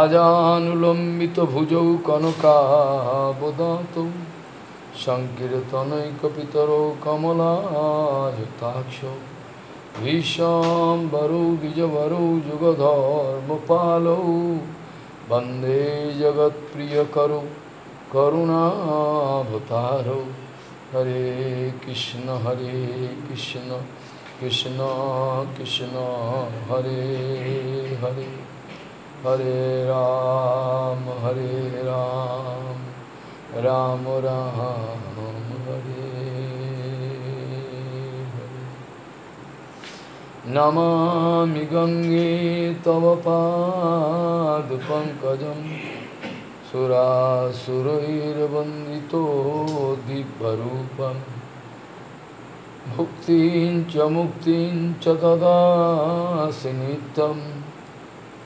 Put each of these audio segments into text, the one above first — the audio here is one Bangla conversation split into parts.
আজানুলম্বিত ভুজৌ কনকাবদাত সংকীর্তনৈকপিতর কমলাযুতাক্ষ ভীষাম্বরৌ দ্বিজবরৌ যুগধর্মপালৌ বন্দে করু করুণাভতারৌ হরে কৃষ্ণ হরে কৃষ্ণ কৃষ্ণ কৃষ্ণ হরে হরে हरे राम हरे राम राम राम हरे नमामि गंगे तव पाद सुरासुरैर्वन्दितो दिव्यरूपं मुक्ति च मुक्तिं च नित्यम्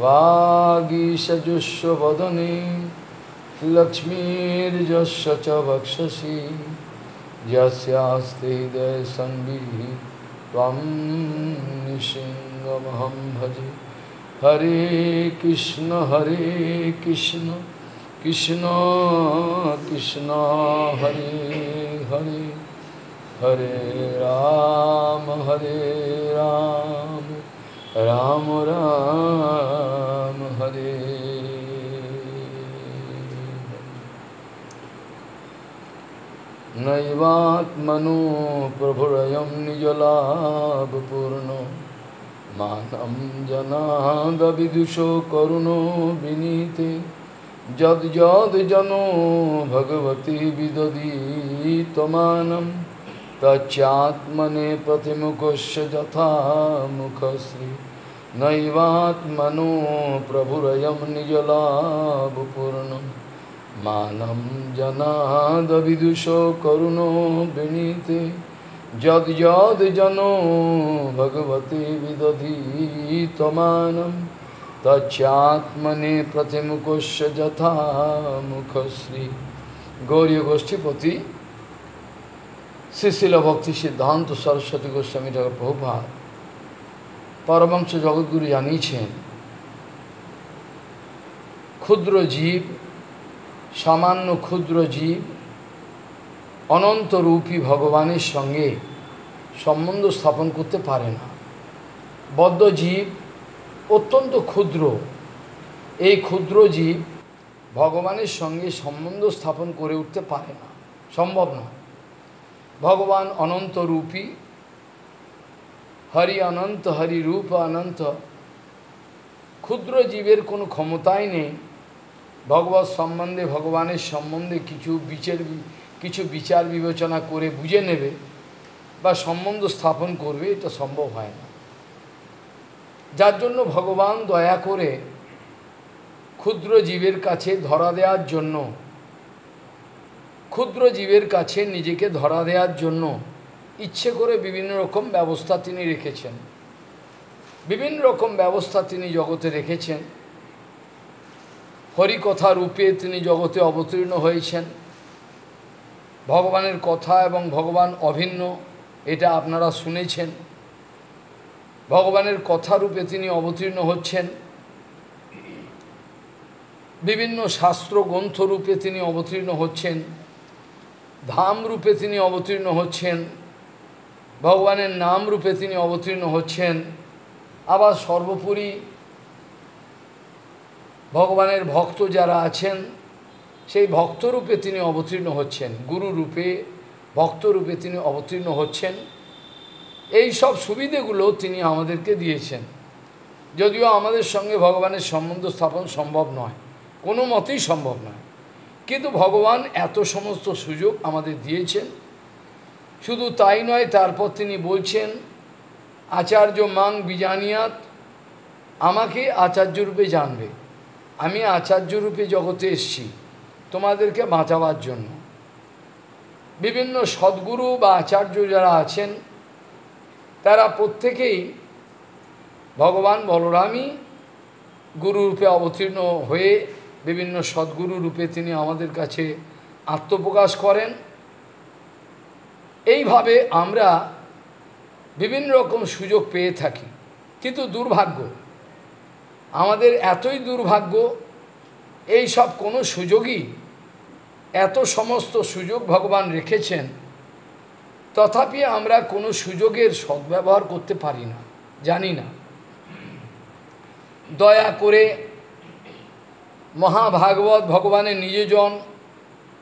वागीशजुष्वदने लक्ष्मीर्जस्य च वक्षसि यस्यास्ते हृदयसन्निधि त्वं भजे हरे कृष्ण हरे कृष्ण कृष्ण कृष्ण हरे हरे हरे राम हरे राम রাম রাম হরে নৈবাত্মনো প্রভুরয়ম পূর্ণ মানম বিদুষ করুণ বিনীতে যদ যদ জন ভগবতি ভগবতী বিদধীতমানম তচ্চাত্মনে প্রতিমুখস্য যথা মুখশ্রী নৈবাত্মনো প্রভুরয়ম নিজলাভপূর্ণ মানম জনাদবিদুষ করুণ বিনীতে যদ যদ জন ভগবতে বিদধি তমান তচ্চাত্মনে প্রতিমুখস্য যথা মুখশ্রী গৌরী গোষ্ঠীপতি শ্রী শিল ভক্তি সিদ্ধান্ত সরস্বতী গোস্বামী ঠাকুর প্রভুপাত পরমাংশ জগৎগুরু জানিয়েছেন ক্ষুদ্র জীব সামান্য ক্ষুদ্র জীব অনন্তরূপী ভগবানের সঙ্গে সম্বন্ধ স্থাপন করতে পারে না বদ্ধ জীব অত্যন্ত ক্ষুদ্র এই ক্ষুদ্র জীব ভগবানের সঙ্গে সম্বন্ধ স্থাপন করে উঠতে পারে না সম্ভব না ভগবান অনন্তরূপী হরি অনন্ত হরি রূপ অনন্ত ক্ষুদ্র জীবের কোনো ক্ষমতাই নেই ভগবত সম্বন্ধে ভগবানের সম্বন্ধে কিছু বিচার কিছু বিচার বিবেচনা করে বুঝে নেবে বা সম্বন্ধ স্থাপন করবে এটা সম্ভব হয় না যার জন্য ভগবান দয়া করে ক্ষুদ্র জীবের কাছে ধরা দেওয়ার জন্য ক্ষুদ্র জীবের কাছে নিজেকে ধরা দেওয়ার জন্য ইচ্ছে করে বিভিন্ন রকম ব্যবস্থা তিনি রেখেছেন বিভিন্ন রকম ব্যবস্থা তিনি জগতে রেখেছেন হরিকথা রূপে তিনি জগতে অবতীর্ণ হয়েছেন ভগবানের কথা এবং ভগবান অভিন্ন এটা আপনারা শুনেছেন ভগবানের কথা রূপে তিনি অবতীর্ণ হচ্ছেন বিভিন্ন শাস্ত্র গ্রন্থ রূপে তিনি অবতীর্ণ হচ্ছেন ধাম রূপে তিনি অবতীর্ণ হচ্ছেন ভগবানের নাম রূপে তিনি অবতীর্ণ হচ্ছেন আবার সর্বোপরি ভগবানের ভক্ত যারা আছেন সেই ভক্তরূপে তিনি অবতীর্ণ হচ্ছেন গুরু রূপে ভক্তরূপে তিনি অবতীর্ণ হচ্ছেন এই সব সুবিধেগুলো তিনি আমাদেরকে দিয়েছেন যদিও আমাদের সঙ্গে ভগবানের সম্বন্ধ স্থাপন সম্ভব নয় কোনো মতেই সম্ভব নয় কিন্তু ভগবান এত সমস্ত সুযোগ আমাদের দিয়েছেন শুধু তাই নয় তারপর তিনি বলছেন আচার্য মাং বিজানিয়াত আমাকে আচার্যরূপে জানবে আমি আচার্যরূপে জগতে এসছি তোমাদেরকে বাঁচাবার জন্য বিভিন্ন সদ্গুরু বা আচার্য যারা আছেন তারা প্রত্যেকেই ভগবান বলরামই গুরুরূপে অবতীর্ণ হয়ে বিভিন্ন সদ্গুরু রূপে তিনি আমাদের কাছে আত্মপ্রকাশ করেন এইভাবে আমরা বিভিন্ন রকম সুযোগ পেয়ে থাকি কিন্তু দুর্ভাগ্য আমাদের এতই দুর্ভাগ্য এই সব কোনো সুযোগই এত সমস্ত সুযোগ ভগবান রেখেছেন তথাপি আমরা কোনো সুযোগের সদ্ব্যবহার করতে পারি না জানি না দয়া করে মহাভাগবত ভগবানের নিজজন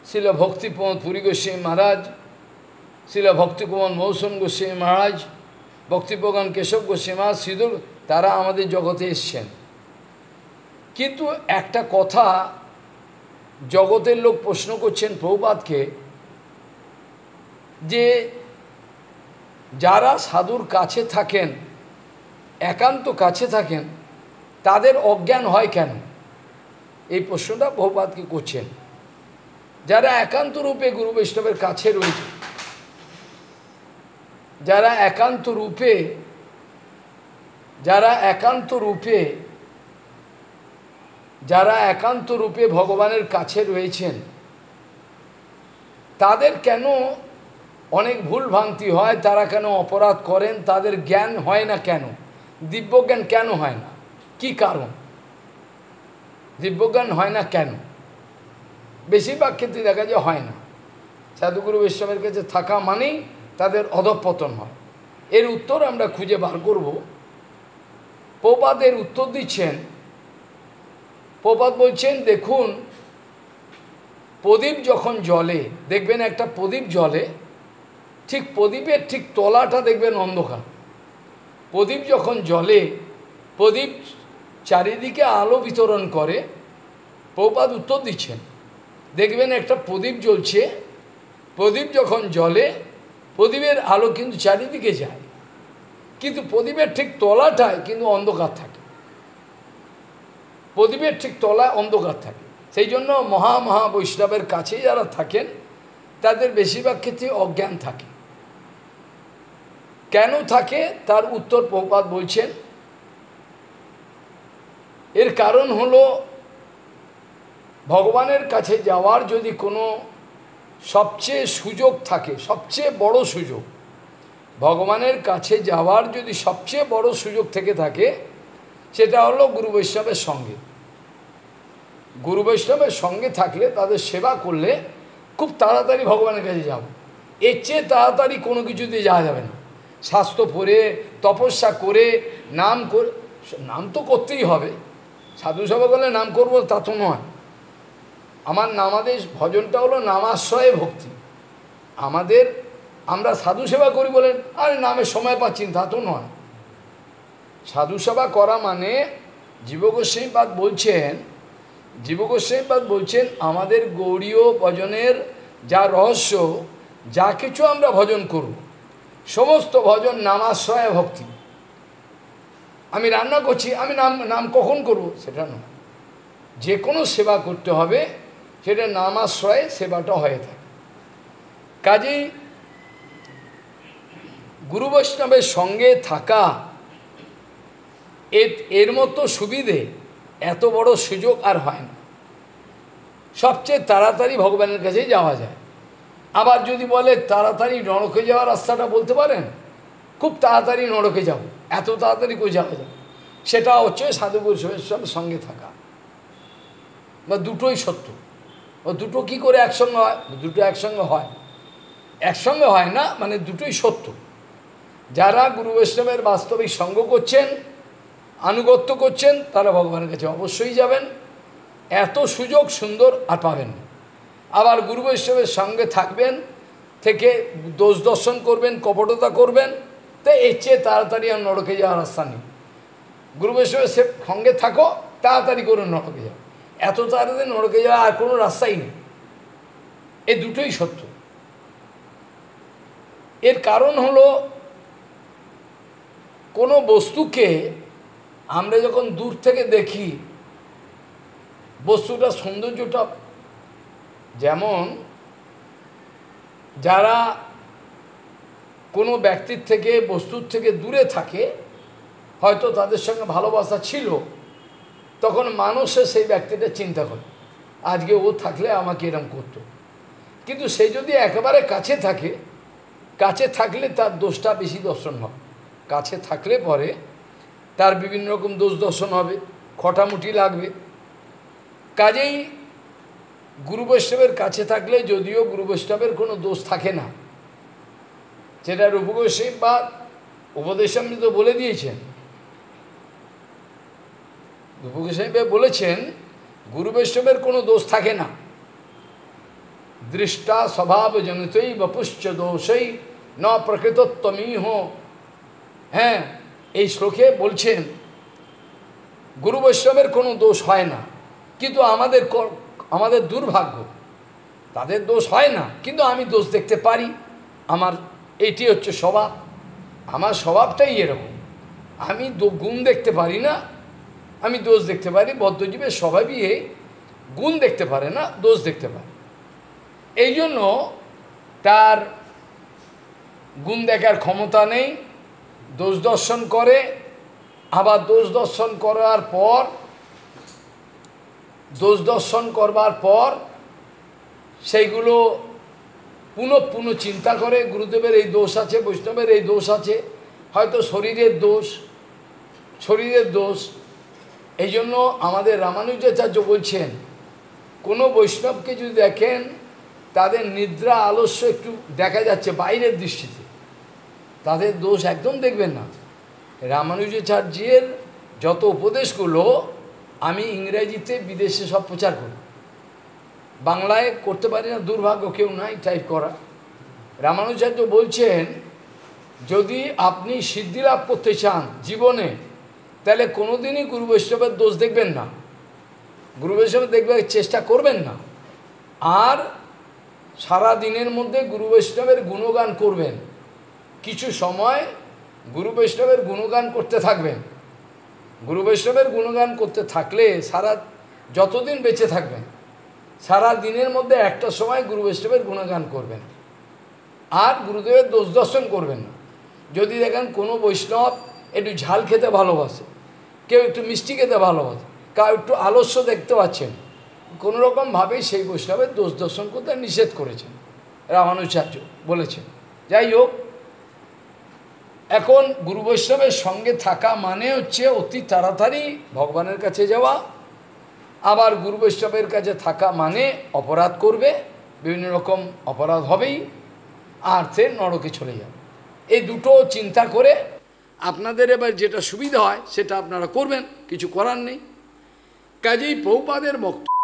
ছিল ভক্তিপ্রমোদ পুরী গোস্বী মহারাজ শিলা ভক্তিকুমার মৌসুম গোস্বামী মহারাজ ভক্তিপ্রগান কেশব গোস্বামী মহারাজ সিঁদুর তারা আমাদের জগতে এসছেন কিন্তু একটা কথা জগতের লোক প্রশ্ন করছেন প্রভুপাতকে যে যারা সাধুর কাছে থাকেন একান্ত কাছে থাকেন তাদের অজ্ঞান হয় কেন এই প্রশ্নটা বহুপাতকে করছেন যারা একান্ত রূপে গুরু বৈষ্ণবের কাছে রয়েছে যারা একান্ত রূপে যারা একান্ত রূপে যারা একান্ত রূপে ভগবানের কাছে রয়েছেন তাদের কেন অনেক ভুল ভ্রান্তি হয় তারা কেন অপরাধ করেন তাদের জ্ঞান হয় না কেন দিব্যজ্ঞান কেন হয় না কি কারণ দিব্যজ্ঞান হয় না কেন বেশিরভাগ ক্ষেত্রে দেখা যায় হয় না সাধুগুরু বৈষ্ণবের কাছে থাকা মানেই তাদের অধপতন হয় এর উত্তর আমরা খুঁজে বার করব প্রবাদের উত্তর দিচ্ছেন প্রপাত বলছেন দেখুন প্রদীপ যখন জলে দেখবেন একটা প্রদীপ জলে ঠিক প্রদীপের ঠিক তলাটা দেখবেন অন্ধকার প্রদীপ যখন জলে প্রদীপ চারিদিকে আলো বিতরণ করে প্রবাদ উত্তর দিচ্ছেন দেখবেন একটা প্রদীপ জ্বলছে প্রদীপ যখন জলে প্রদীপের আলো কিন্তু চারিদিকে যায় কিন্তু প্রদীপের ঠিক তলাটায় কিন্তু অন্ধকার থাকে প্রদীপের ঠিক তলায় অন্ধকার থাকে সেই জন্য মহা মহা বৈষ্ণবের কাছে যারা থাকেন তাদের বেশিরভাগ ক্ষেত্রে অজ্ঞান থাকে কেন থাকে তার উত্তর প্রপাত বলছেন এর কারণ হলো ভগবানের কাছে যাওয়ার যদি কোনো সবচেয়ে সুযোগ থাকে সবচেয়ে বড় সুযোগ ভগবানের কাছে যাওয়ার যদি সবচেয়ে বড় সুযোগ থেকে থাকে সেটা হলো গুরু বৈষ্ণবের সঙ্গে গুরু বৈষ্ণবের সঙ্গে থাকলে তাদের সেবা করলে খুব তাড়াতাড়ি ভগবানের কাছে যাব এর চেয়ে তাড়াতাড়ি কোনো কিছুতে যাওয়া যাবে না স্বাস্থ্য পরে তপস্যা করে নাম করে নাম তো করতেই হবে সাধু সভা করলে নাম করবো তা তো নয় আমার নামাদেশ ভজনটা হলো নামাশ্রয়ে ভক্তি আমাদের আমরা সাধু সেবা করি বলেন আরে নামের সময় পাচ্ছি তা তো নয় সাধু সেবা করা মানে জীবগোস্বামীবাদ বলছেন জীবগোস্বামীবাদ বলছেন আমাদের গৌরীয় ভজনের যা রহস্য যা কিছু আমরা ভজন করব সমস্ত ভজন নামাশ্রয়ে ভক্তি আমি রান্না করছি আমি নাম নাম কখন করব সেটা নয় যে কোনো সেবা করতে হবে সেটা নামাশ্রয়ে সেবাটা হয়ে থাকে কাজেই গুরু বৈষ্ণবের সঙ্গে থাকা এর মতো সুবিধে এত বড় সুযোগ আর হয় না সবচেয়ে তাড়াতাড়ি ভগবানের কাছে যাওয়া যায় আবার যদি বলে তাড়াতাড়ি নরকে যাওয়ার রাস্তাটা বলতে পারেন খুব তাড়াতাড়ি নরকে যাব এত তাড়াতাড়ি করে যাওয়া যায় সেটা হচ্ছে সাধু বৈষ্ণবের সঙ্গে থাকা বা দুটোই সত্য ও দুটো কি করে একসঙ্গে হয় দুটো একসঙ্গে হয় একসঙ্গে হয় না মানে দুটোই সত্য যারা গুরু বৈষ্ণবের বাস্তবিক সঙ্গ করছেন আনুগত্য করছেন তারা ভগবানের কাছে অবশ্যই যাবেন এত সুযোগ সুন্দর আর পাবেন আবার গুরু বৈষ্ণবের সঙ্গে থাকবেন থেকে দোষ দর্শন করবেন কপটতা করবেন তো এর চেয়ে তাড়াতাড়ি আর নরকে যাওয়ার রাস্তা নেই গুরু বৈষ্ণবের সঙ্গে থাকো তাড়াতাড়ি করে নরকে যাও এত তাড়াতাড়ি নরকে যাওয়া আর কোনো রাস্তাই নেই এ দুটোই সত্য এর কারণ হলো কোনো বস্তুকে আমরা যখন দূর থেকে দেখি বস্তুটা সৌন্দর্যটা যেমন যারা কোনো ব্যক্তির থেকে বস্তুর থেকে দূরে থাকে হয়তো তাদের সঙ্গে ভালোবাসা ছিল তখন মানুষে সেই ব্যক্তিটা চিন্তা করে আজকে ও থাকলে আমাকে এরম করতো কিন্তু সে যদি একেবারে কাছে থাকে কাছে থাকলে তার দোষটা বেশি দর্শন হয় কাছে থাকলে পরে তার বিভিন্ন রকম দোষ দর্শন হবে খটামুটি লাগবে কাজেই গুরু বৈষ্ণবের কাছে থাকলে যদিও গুরু বৈষ্ণবের কোনো দোষ থাকে না যেটা রূপ গোস্বামী বা উপদেশামৃত বলে দিয়েছেন রূপ বলেছেন গুরু বৈষ্ণবের কোনো দোষ থাকে না দৃষ্টা স্বভাব জনিতই বপুশ্চ দোষই ন প্রকৃতত্বমিহ হ্যাঁ এই শ্লোকে বলছেন গুরু বৈষ্ণবের কোনো দোষ হয় না কিন্তু আমাদের আমাদের দুর্ভাগ্য তাদের দোষ হয় না কিন্তু আমি দোষ দেখতে পারি আমার এটি হচ্ছে স্বভাব আমার স্বভাবটাই এরকম আমি গুণ দেখতে পারি না আমি দোষ দেখতে পারি বদ্ধজীবের স্বভাবই ইয়ে, গুণ দেখতে পারে না দোষ দেখতে পারে এই জন্য তার গুণ দেখার ক্ষমতা নেই দোষ দর্শন করে আবার দোষ দর্শন করার পর দোষ দর্শন করবার পর সেইগুলো পুনঃ পুনঃ চিন্তা করে গুরুদেবের এই দোষ আছে বৈষ্ণবের এই দোষ আছে হয়তো শরীরের দোষ শরীরের দোষ এই জন্য আমাদের রামানুজাচার্য বলছেন কোনো বৈষ্ণবকে যদি দেখেন তাদের নিদ্রা আলস্য একটু দেখা যাচ্ছে বাইরের দৃষ্টিতে তাদের দোষ একদম দেখবেন না রামানুজাচার্যের যত উপদেশগুলো আমি ইংরেজিতে বিদেশে সব প্রচার করি বাংলায় করতে পারি না দুর্ভাগ্য কেউ নাই টাইপ করা রামানুজাচার্য বলছেন যদি আপনি সিদ্ধি লাভ করতে চান জীবনে তাহলে কোনোদিনই গুরু বৈষ্ণবের দোষ দেখবেন না গুরু বৈষ্ণবের দেখবার চেষ্টা করবেন না আর সারা দিনের মধ্যে গুরু বৈষ্ণবের গুণগান করবেন কিছু সময় গুরু বৈষ্ণবের গুণগান করতে থাকবেন গুরু বৈষ্ণবের গুণগান করতে থাকলে সারা যতদিন বেঁচে থাকবেন সারা দিনের মধ্যে একটা সময় গুরু বৈষ্ণবের গুণগান করবেন আর গুরুদেবের দোষ দর্শন করবেন না যদি দেখেন কোনো বৈষ্ণব একটু ঝাল খেতে ভালোবাসে কেউ একটু মিষ্টি খেতে ভালোবাসে কেউ একটু আলস্য দেখতে পাচ্ছেন কোনোরকমভাবেই সেই বৈষ্ণবের দোষ দর্শন করতে নিষেধ করেছেন রামানুচার্য বলেছেন যাই হোক এখন গুরু বৈষ্ণবের সঙ্গে থাকা মানে হচ্ছে অতি তাড়াতাড়ি ভগবানের কাছে যাওয়া আবার গুরু বৈষ্ণবের কাছে থাকা মানে অপরাধ করবে বিভিন্ন রকম অপরাধ হবেই আর সে নরকে চলে যাবে এই দুটো চিন্তা করে আপনাদের এবার যেটা সুবিধা হয় সেটা আপনারা করবেন কিছু করার নেই কাজেই পৌপাদের বক্তব্য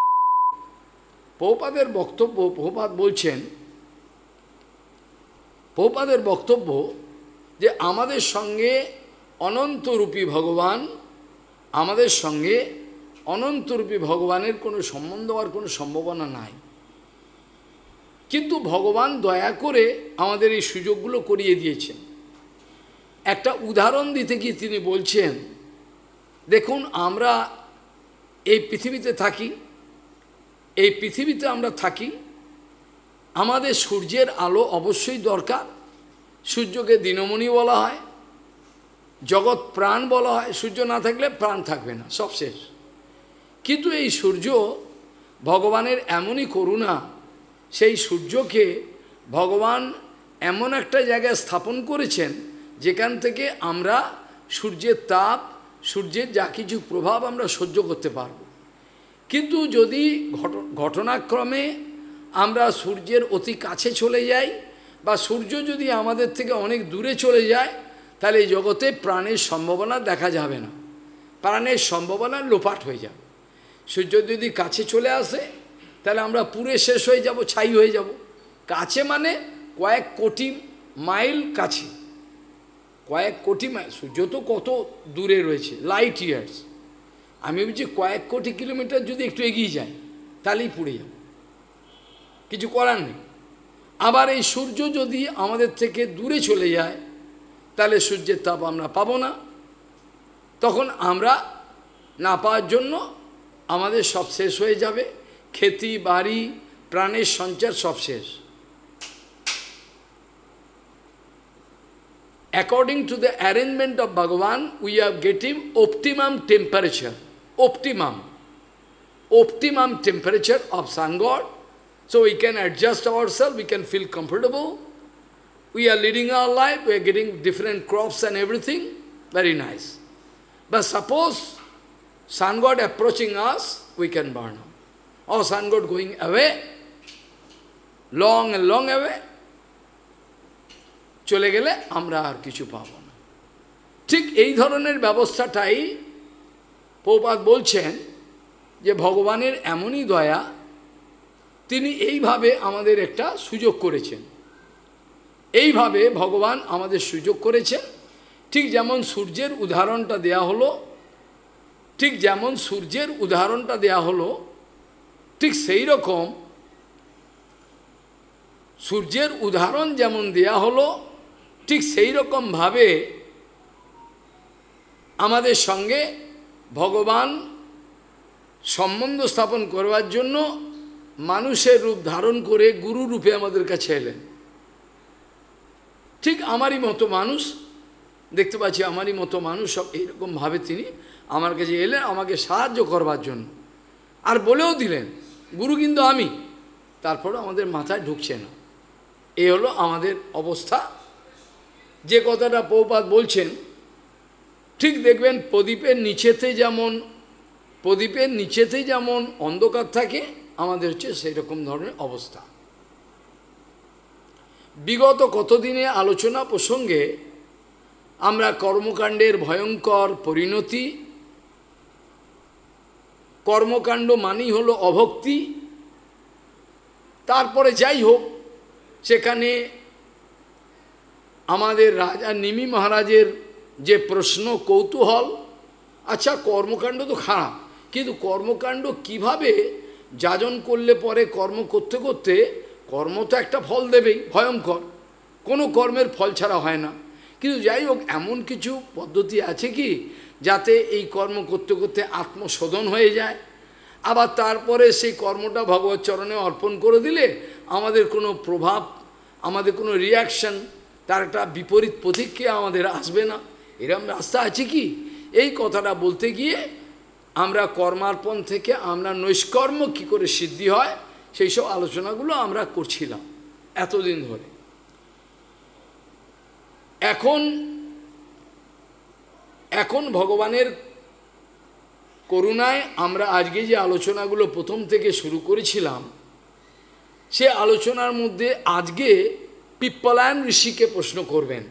পৌপাদের বক্তব্য পৌপাদ বলছেন পৌপাদের বক্তব্য যে আমাদের সঙ্গে অনন্তরূপী ভগবান আমাদের সঙ্গে অনন্তরূপী ভগবানের কোনো সম্বন্ধ হওয়ার কোনো সম্ভাবনা নাই কিন্তু ভগবান দয়া করে আমাদের এই সুযোগগুলো করিয়ে দিয়েছেন একটা উদাহরণ দিতে গিয়ে তিনি বলছেন দেখুন আমরা এই পৃথিবীতে থাকি এই পৃথিবীতে আমরা থাকি আমাদের সূর্যের আলো অবশ্যই দরকার সূর্যকে দিনমণি বলা হয় জগৎ প্রাণ বলা হয় সূর্য না থাকলে প্রাণ থাকবে না সব শেষ কিন্তু এই সূর্য ভগবানের এমনই করুণা সেই সূর্যকে ভগবান এমন একটা জায়গায় স্থাপন করেছেন যেখান থেকে আমরা সূর্যের তাপ সূর্যের যা কিছু প্রভাব আমরা সহ্য করতে পারব কিন্তু যদি ঘট ঘটনাক্রমে আমরা সূর্যের অতি কাছে চলে যাই বা সূর্য যদি আমাদের থেকে অনেক দূরে চলে যায় তাহলে এই জগতে প্রাণের সম্ভাবনা দেখা যাবে না প্রাণের সম্ভাবনা লোপাট হয়ে যাবে সূর্য যদি কাছে চলে আসে তাহলে আমরা পুরে শেষ হয়ে যাব ছাই হয়ে যাব কাছে মানে কয়েক কোটি মাইল কাছে কয়েক কোটি মাইল সূর্য তো কত দূরে রয়েছে লাইট ইয়ার্স আমি বলছি কয়েক কোটি কিলোমিটার যদি একটু এগিয়ে যায় তাহলেই পুড়ে যাব কিছু করার নেই আবার এই সূর্য যদি আমাদের থেকে দূরে চলে যায় তাহলে সূর্যের তাপ আমরা পাবো না তখন আমরা না পাওয়ার জন্য আমাদের সব শেষ হয়ে যাবে খেতি বাড়ি প্রাণের সঞ্চার সব শেষ according to the arrangement of Bhagavan, we are getting optimum temperature, optimum, optimum temperature of Sun God. So we can adjust ourselves, we can feel comfortable. We are leading our life, we are getting different crops and everything. Very nice. But suppose Sun God approaching us, we can burn him. Or Sun God going away, long and long away, চলে গেলে আমরা আর কিছু পাব না ঠিক এই ধরনের ব্যবস্থাটাই পৌপাত বলছেন যে ভগবানের এমনই দয়া তিনি এইভাবে আমাদের একটা সুযোগ করেছেন এইভাবে ভগবান আমাদের সুযোগ করেছেন ঠিক যেমন সূর্যের উদাহরণটা দেয়া হলো ঠিক যেমন সূর্যের উদাহরণটা দেয়া হলো ঠিক সেই রকম সূর্যের উদাহরণ যেমন দেয়া হলো ঠিক সেই রকমভাবে আমাদের সঙ্গে ভগবান সম্বন্ধ স্থাপন করবার জন্য মানুষের রূপ ধারণ করে গুরু রূপে আমাদের কাছে এলেন ঠিক আমারই মতো মানুষ দেখতে পাচ্ছি আমারই মতো মানুষ সব এইরকমভাবে তিনি আমার কাছে এলেন আমাকে সাহায্য করবার জন্য আর বলেও দিলেন গুরু কিন্তু আমি তারপরে আমাদের মাথায় ঢুকছে না এ হলো আমাদের অবস্থা যে কথাটা পৌপাত বলছেন ঠিক দেখবেন প্রদীপের নিচেতে যেমন প্রদীপের নিচেতে যেমন অন্ধকার থাকে আমাদের হচ্ছে সেরকম ধরনের অবস্থা বিগত কতদিনে আলোচনা প্রসঙ্গে আমরা কর্মকাণ্ডের ভয়ঙ্কর পরিণতি কর্মকাণ্ড মানেই হল অভক্তি তারপরে যাই হোক সেখানে আমাদের রাজা নিমি মহারাজের যে প্রশ্ন কৌতূহল আচ্ছা কর্মকাণ্ড তো খারাপ কিন্তু কর্মকাণ্ড কিভাবে যাজন করলে পরে কর্ম করতে করতে কর্ম তো একটা ফল দেবেই ভয়ঙ্কর কোনো কর্মের ফল ছাড়া হয় না কিন্তু যাই হোক এমন কিছু পদ্ধতি আছে কি যাতে এই কর্ম করতে করতে আত্মশোধন হয়ে যায় আবার তারপরে সেই কর্মটা ভগবত চরণে অর্পণ করে দিলে আমাদের কোনো প্রভাব আমাদের কোনো রিয়াকশন তার একটা বিপরীত প্রতিক্রিয়া আমাদের আসবে না এরম রাস্তা আছে কি এই কথাটা বলতে গিয়ে আমরা কর্মার্পণ থেকে আমরা নৈষ্কর্ম কি করে সিদ্ধি হয় সেই সব আলোচনাগুলো আমরা করছিলাম এতদিন ধরে এখন এখন ভগবানের করুণায় আমরা আজকে যে আলোচনাগুলো প্রথম থেকে শুরু করেছিলাম সে আলোচনার মধ্যে আজকে পিপ্পলায়ন ঋষিকে প্রশ্ন করবেন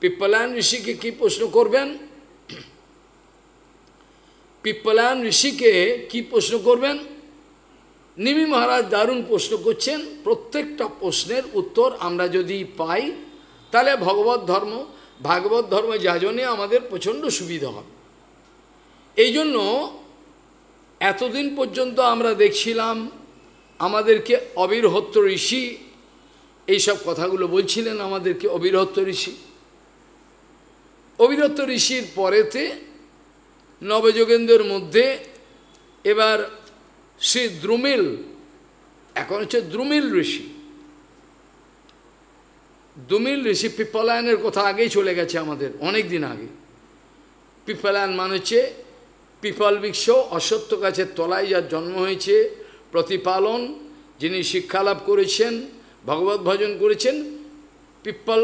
পিপ্পলায়ন ঋষিকে কি প্রশ্ন করবেন পিপ্পলায়ন ঋষিকে কি প্রশ্ন করবেন নিমি মহারাজ দারুণ প্রশ্ন করছেন প্রত্যেকটা প্রশ্নের উত্তর আমরা যদি পাই তাহলে ভগবত ধর্ম ভাগবত ধর্ম যাজনে আমাদের প্রচণ্ড সুবিধা হবে এই জন্য এতদিন পর্যন্ত আমরা দেখছিলাম আমাদেরকে অবিরহত্র ঋষি এইসব কথাগুলো বলছিলেন আমাদেরকে অবিরত্ত ঋষি অবিরত্ব ঋষির পরেতে নবযোগেন্দ্রের মধ্যে এবার শ্রী দ্রুমিল এখন হচ্ছে দ্রুমিল ঋষি দুমিল ঋষি পিপলায়নের কথা আগেই চলে গেছে আমাদের অনেক দিন আগে পিপলায়ন মানে হচ্ছে পিপল বৃক্ষ অসত্য গাছের তলায় যার জন্ম হয়েছে প্রতিপালন যিনি শিক্ষালাভ করেছেন ভগবত ভজন করেছেন পিপ্পল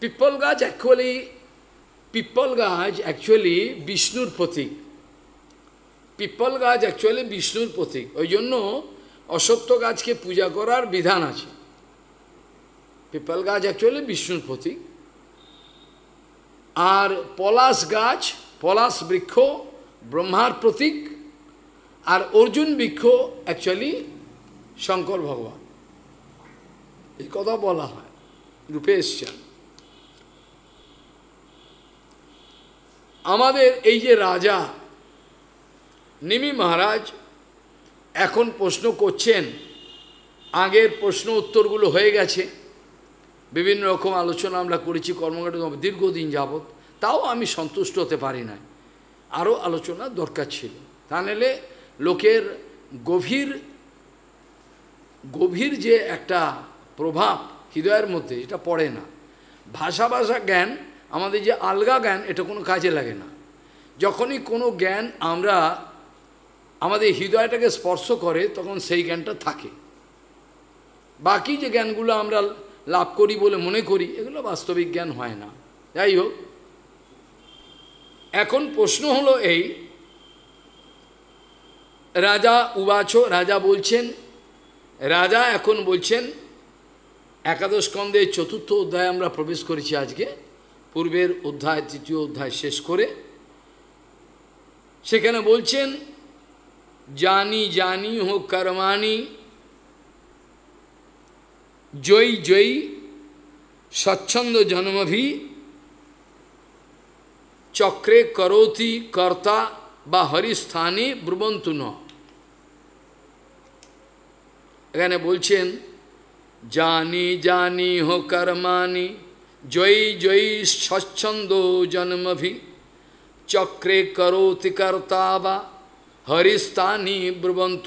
পিপ্পল গাছ অ্যাকচুয়ালি পিপ্পল গাছ অ্যাকচুয়ালি বিষ্ণুর প্রতীক পিপ্পল গাছ অ্যাকচুয়ালি বিষ্ণুর প্রতীক ওই জন্য অসত্য গাছকে পূজা করার বিধান আছে পিপল গাছ অ্যাকচুয়ালি বিষ্ণুর প্রতীক আর পলাশ গাছ পলাশ বৃক্ষ ব্রহ্মার প্রতীক আর অর্জুন বৃক্ষ অ্যাকচুয়ালি শঙ্কর ভগবান এই কথা বলা হয় রূপে এসছেন আমাদের এই যে রাজা নিমি মহারাজ এখন প্রশ্ন করছেন আগের প্রশ্ন উত্তরগুলো হয়ে গেছে বিভিন্ন রকম আলোচনা আমরা করেছি কর্মকাণ্ড দীর্ঘদিন যাবৎ তাও আমি সন্তুষ্ট হতে পারি না আরও আলোচনা দরকার ছিল তা নাহলে লোকের গভীর গভীর যে একটা প্রভাব হৃদয়ের মধ্যে এটা পড়ে না ভাষা ভাষা জ্ঞান আমাদের যে আলগা জ্ঞান এটা কোনো কাজে লাগে না যখনই কোনো জ্ঞান আমরা আমাদের হৃদয়টাকে স্পর্শ করে তখন সেই জ্ঞানটা থাকে বাকি যে জ্ঞানগুলো আমরা লাভ করি বলে মনে করি এগুলো বাস্তবিক জ্ঞান হয় না যাই হোক এখন প্রশ্ন হলো এই রাজা উবাছ রাজা বলছেন রাজা এখন বলছেন একাদশ স্কন্ধে চতুর্থ অধ্যায় আমরা প্রবেশ করেছি আজকে পূর্বের অধ্যায় তৃতীয় অধ্যায় শেষ করে সেখানে বলছেন জানি জানি হো কর্মাণী জয়ী জয়ী স্বচ্ছন্দ জন্মভি চক্রে করতি কর্তা বা হরিস্থানে ব্রবন্তু ন এখানে বলছেন জানি জানি হো কর্মাণি জয়ী জয়ী স্বচ্ছন্দ জন্মভি চক্রে করোতি কর্তা বা হরিস্তানি ব্রবন্ত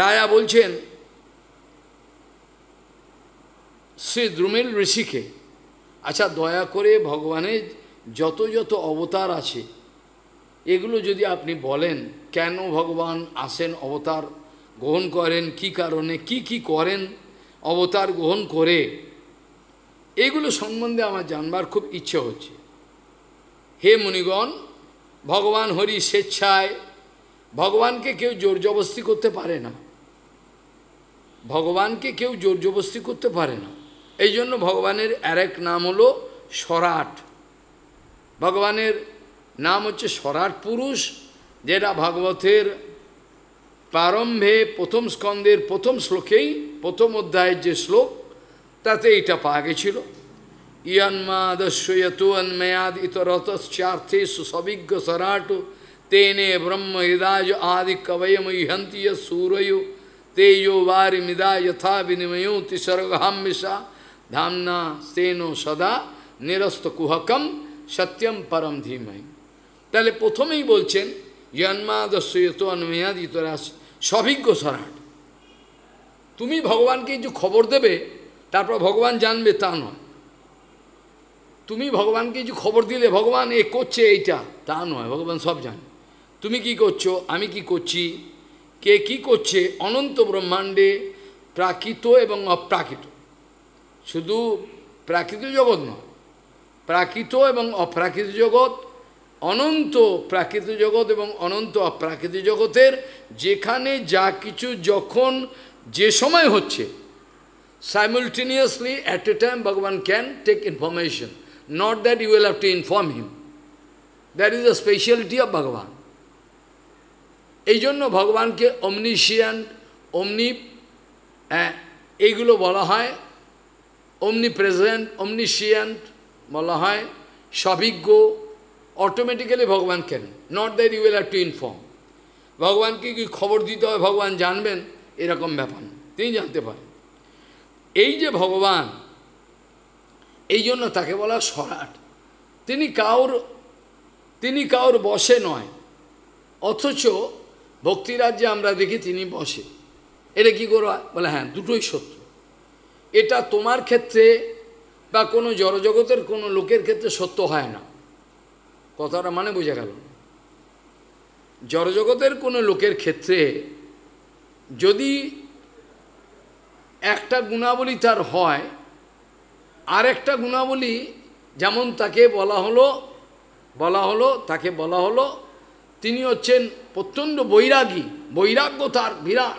রায়া বলছেন শ্রী দ্রুমিল ঋষিকে আচ্ছা দয়া করে ভগবানের যত যত অবতার আছে এগুলো যদি আপনি বলেন কেন ভগবান আসেন অবতার গ্রহণ করেন কি কারণে কি কি করেন অবতার গ্রহণ করে এগুলো সম্বন্ধে আমার জানবার খুব ইচ্ছে হচ্ছে হে মুনিগণ ভগবান হরি স্বেচ্ছায় ভগবানকে কেউ জোর জবস্তি করতে পারে না ভগবানকে কেউ জোর জবস্তি করতে পারে না এই জন্য ভগবানের আর এক নাম হলো সরাট ভগবানের নাম হচ্ছে সরাট পুরুষ যেটা ভাগবতের प्रारम्भे प्रथम स्कंदे प्रथम श्लोके प्रथम अध्याय जो श्लोक ताते पा गेल इन्मादस्यन्मयाद इतरतश्चार्थे सराट तेने ब्रह्म हृदय आदि कवयम इहंती यूरयु तेयो वारी मिदा यथा विनिमयो तिसर्गहा धामना सेनो सदा निरस्त सत्यम परम धीमह तेल प्रथम ही बोल जन्मादस्य अन्मयाद সভিজ্ঞ সরাট তুমি ভগবানকে কিছু খবর দেবে তারপর ভগবান জানবে তা নয় তুমি ভগবানকে কিছু খবর দিলে ভগবান এ করছে এইটা তা নয় ভগবান সব জানে তুমি কি করছো আমি কি করছি কে কি করছে অনন্ত ব্রহ্মাণ্ডে প্রাকৃত এবং অপ্রাকৃত শুধু প্রাকৃত জগৎ নয় প্রাকৃত এবং অপ্রাকৃত জগৎ অনন্ত প্রাকৃতিক জগৎ এবং অনন্ত অপ্রাকৃতিক জগতের যেখানে যা কিছু যখন যে সময় হচ্ছে সাইমুলটেনিয়াসলি অ্যাট এ টাইম ভগবান can take information not that you will have to inform him that is a speciality of ভগবান এই জন্য ভগবানকে অমনিশিয়ান অমনি এইগুলো বলা হয় অমনি প্রেজেন্ট অমনিশিয়ান্ট বলা হয় সবিজ্ঞ অটোমেটিক্যালি ভগবান can not that you will have to inform ভগবানকে কি খবর দিতে হবে ভগবান জানবেন এরকম ব্যাপার তিনি জানতে পারেন এই যে ভগবান এই জন্য তাকে বলা সরাট তিনি কাউর তিনি কাউর বসে নয় অথচ ভক্তিরাজ্যে আমরা দেখি তিনি বসে এটা কি করো বলে হ্যাঁ দুটোই সত্য এটা তোমার ক্ষেত্রে বা কোনো জড়জগতের কোনো লোকের ক্ষেত্রে সত্য হয় না কথাটা মানে বোঝা গেল জড়জগতের কোনো লোকের ক্ষেত্রে যদি একটা গুণাবলী তার হয় আর একটা গুণাবলী যেমন তাকে বলা হলো বলা হলো তাকে বলা হলো তিনি হচ্ছেন প্রচণ্ড বৈরাগী বৈরাগ্য তার বিরাট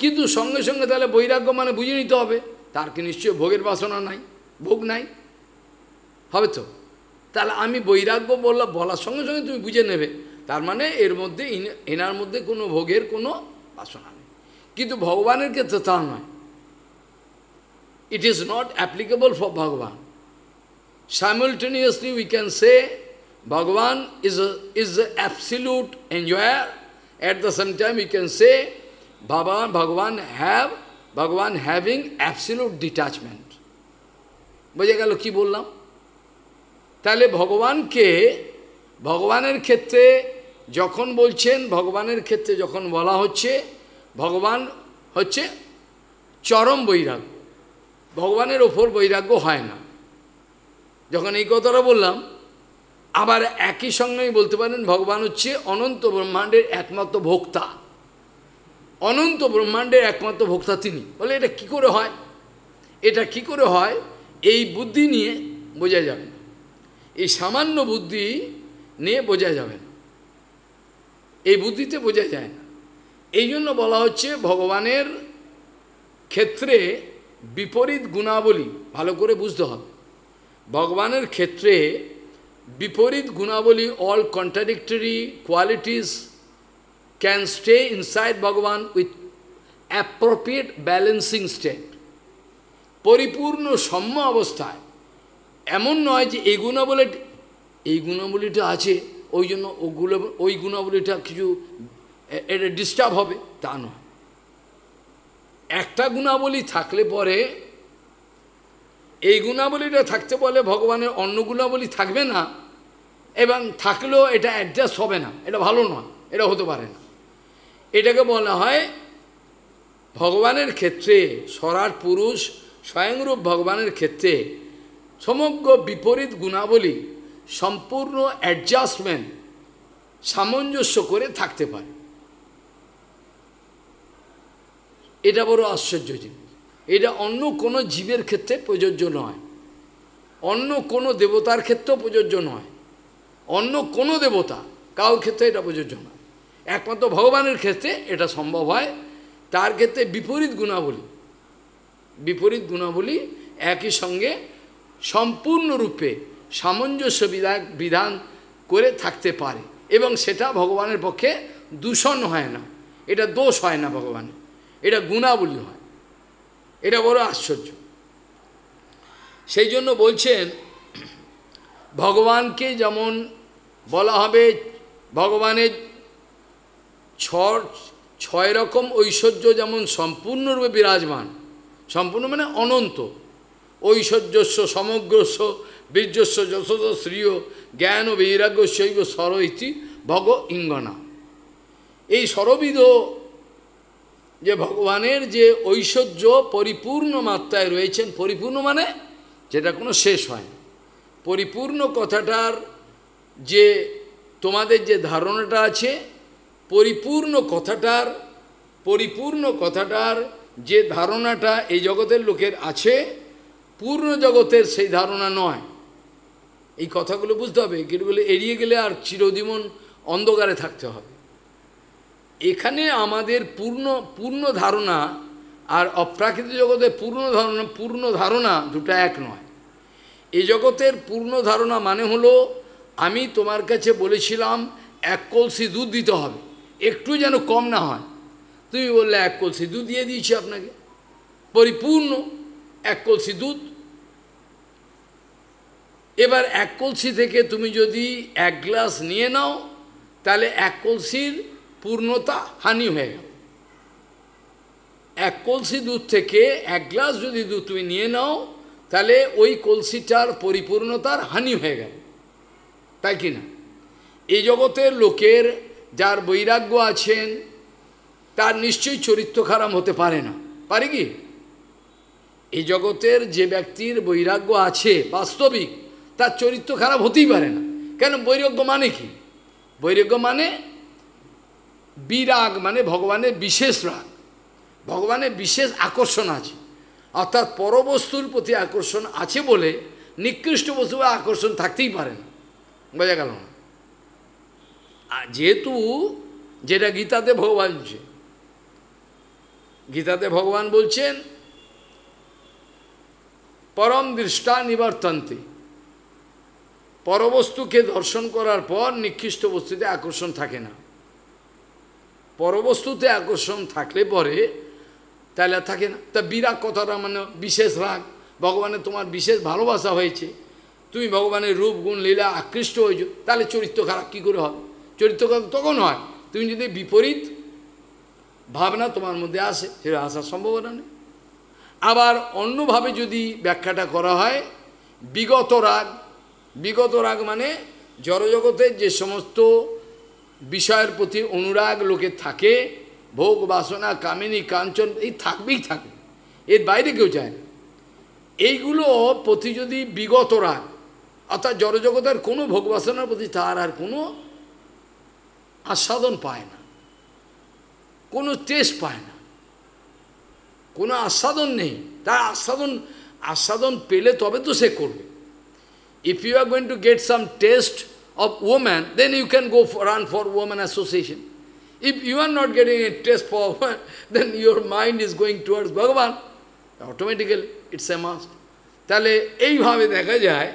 কিন্তু সঙ্গে সঙ্গে তাহলে বৈরাগ্য মানে বুঝে নিতে হবে তার কি নিশ্চয় ভোগের বাসনা নাই ভোগ নাই হবে তো তাহলে আমি বৈরাগ্য বললাম বলার সঙ্গে সঙ্গে তুমি বুঝে নেবে তার মানে এর মধ্যে এনার মধ্যে কোনো ভোগের কোনো বাসনা নেই কিন্তু ভগবানের ক্ষেত্রে তা নয় it is not applicable for ভগবান স্যামুলটেনিয়াসলি উই ক্যান সে ভগবান is is absolute enjoyer at the same time you can say ভগবান ভগবান হ্যাভ ভগবান হ্যাভিং অ্যাপসিলুট ডিটাচমেন্ট বোঝা গেল কি বললাম তাহলে ভগবানকে ভগবানের ক্ষেত্রে যখন বলছেন ভগবানের ক্ষেত্রে যখন বলা হচ্ছে ভগবান হচ্ছে চরম বৈরাগ্য ভগবানের ওপর বৈরাগ্য হয় না যখন এই কথাটা বললাম আবার একই সঙ্গেই বলতে পারেন ভগবান হচ্ছে অনন্ত ব্রহ্মাণ্ডের একমাত্র ভোক্তা অনন্ত ব্রহ্মাণ্ডের একমাত্র ভোক্তা তিনি বলে এটা কি করে হয় এটা কি করে হয় এই বুদ্ধি নিয়ে বোঝা যাবে এই সামান্য বুদ্ধি নিয়ে বোঝা যাবে না এই বুদ্ধিতে বোঝা যায় না এই জন্য বলা হচ্ছে ভগবানের ক্ষেত্রে বিপরীত গুণাবলী ভালো করে বুঝতে হবে ভগবানের ক্ষেত্রে বিপরীত গুণাবলী all contradictory qualities can stay inside ভগবান উইথ অ্যাপ্রোপ্রিয়েট ব্যালেন্সিং স্টেট পরিপূর্ণ সম্য অবস্থায় এমন নয় যে এই গুণাবলী এই গুণাবলীটা আছে ওই জন্য ওগুলো ওই গুণাবলীটা কিছু এটা ডিস্টার্ব হবে তা নয় একটা গুণাবলী থাকলে পরে এই গুণাবলীটা থাকতে বলে ভগবানের অন্য গুণাবলী থাকবে না এবং থাকলেও এটা অ্যাডজাস্ট হবে না এটা ভালো নয় এটা হতে পারে না এটাকে বলা হয় ভগবানের ক্ষেত্রে স্বরাট পুরুষ স্বয়ংরূপ ভগবানের ক্ষেত্রে সমগ্র বিপরীত গুণাবলী সম্পূর্ণ অ্যাডজাস্টমেন্ট সামঞ্জস্য করে থাকতে পারে এটা বড় আশ্চর্য জিনিস এটা অন্য কোনো জীবের ক্ষেত্রে প্রযোজ্য নয় অন্য কোনো দেবতার ক্ষেত্রেও প্রযোজ্য নয় অন্য কোনো দেবতা কারোর ক্ষেত্রে এটা প্রযোজ্য নয় একমাত্র ভগবানের ক্ষেত্রে এটা সম্ভব হয় তার ক্ষেত্রে বিপরীত গুণাবলী বিপরীত গুণাবলী একই সঙ্গে সম্পূর্ণরূপে সামঞ্জস্য বিধান বিধান করে থাকতে পারে এবং সেটা ভগবানের পক্ষে দূষণ হয় না এটা দোষ হয় না ভগবানের এটা গুণাবলী হয় এটা বড় আশ্চর্য সেই জন্য বলছেন ভগবানকে যেমন বলা হবে ভগবানের ছ ছয় রকম ঐশ্বর্য যেমন সম্পূর্ণরূপে বিরাজমান সম্পূর্ণ মানে অনন্ত ঐশ্বর্যস্ব সমগ্রস্ব বীর্যস্ব যশোদ শ্রীয় জ্ঞান ও বৈরাগ্য শৈব স্বর ইতি ভগ ইঙ্গনা এই সরবিদ যে ভগবানের যে ঐশ্বর্য পরিপূর্ণ মাত্রায় রয়েছেন পরিপূর্ণ মানে যেটা কোনো শেষ হয় না পরিপূর্ণ কথাটার যে তোমাদের যে ধারণাটা আছে পরিপূর্ণ কথাটার পরিপূর্ণ কথাটার যে ধারণাটা এই জগতের লোকের আছে পূর্ণ জগতের সেই ধারণা নয় এই কথাগুলো বুঝতে হবে বলে এড়িয়ে গেলে আর চিরজীবন অন্ধকারে থাকতে হবে এখানে আমাদের পূর্ণ পূর্ণ ধারণা আর অপ্রাকৃত জগতে পূর্ণ ধারণা পূর্ণ ধারণা দুটো এক নয় এই জগতের পূর্ণ ধারণা মানে হলো আমি তোমার কাছে বলেছিলাম এক কলসি দুধ দিতে হবে একটু যেন কম না হয় তুমি বললে এক কলসি দুধ দিয়ে দিয়েছি আপনাকে পরিপূর্ণ এক কলসি দুধ এবার এক কলসি থেকে তুমি যদি এক গ্লাস নিয়ে নাও তাহলে এক কলসির পূর্ণতা হানি হয়ে গেল এক কলসি দুধ থেকে এক গ্লাস যদি দুধ তুমি নিয়ে নাও তাহলে ওই কলসিটার পরিপূর্ণতার হানি হয়ে গেল তাই কি না এই জগতের লোকের যার বৈরাগ্য আছেন তার নিশ্চয়ই চরিত্র খারাপ হতে পারে না পারে কি এই জগতের যে ব্যক্তির বৈরাগ্য আছে বাস্তবিক তার চরিত্র খারাপ হতেই পারে না কেন বৈরাগ্য মানে কি বৈরাগ্য মানে বিরাগ মানে ভগবানের বিশেষ রাগ ভগবানের বিশেষ আকর্ষণ আছে অর্থাৎ পরবস্তুর প্রতি আকর্ষণ আছে বলে নিকৃষ্ট বস্তু আকর্ষণ থাকতেই পারে না বোঝা গেল না যেহেতু যেটা গীতাতে ভগবান গীতাতে ভগবান বলছেন পরম দৃষ্টা নিবর্তন্তী পরবস্তুকে দর্শন করার পর নিকৃষ্ট বস্তুতে আকর্ষণ থাকে না পরবস্তুতে আকর্ষণ থাকলে পরে তাহলে থাকে না তা বিরাগ কথাটা মানে বিশেষ রাগ ভগবানের তোমার বিশেষ ভালোবাসা হয়েছে তুমি ভগবানের রূপ গুণ লীলা আকৃষ্ট হয়েছ তাহলে চরিত্র খারাপ কী করে হবে চরিত্র খারাপ তখন হয় তুমি যদি বিপরীত ভাবনা তোমার মধ্যে আসে সেটা আসার সম্ভাবনা নেই আবার অন্যভাবে যদি ব্যাখ্যাটা করা হয় বিগত রাগ বিগত রাগ মানে জড়জগতের যে সমস্ত বিষয়ের প্রতি অনুরাগ লোকে থাকে ভোগ বাসনা কামিনী কাঞ্চন এই থাকবেই থাকবে এর বাইরে কেউ যায় না এইগুলো প্রতি যদি বিগত রাগ অর্থাৎ জড়জগতের কোনো ভোগ বাসনার প্রতি তার আর কোনো আস্বাদন পায় না কোনো টেস্ট পায় না কোনো আস্বাদন নেই তার আস্বাদন আস্বাদন পেলে তবে তো সে করবে If you are going to get some taste of woman, then you can go for, run for woman association. If you are not getting a taste for woman, then your mind is going towards Bhagavan. Automatically, it's a must. Tale, ei bhavi dekha jai.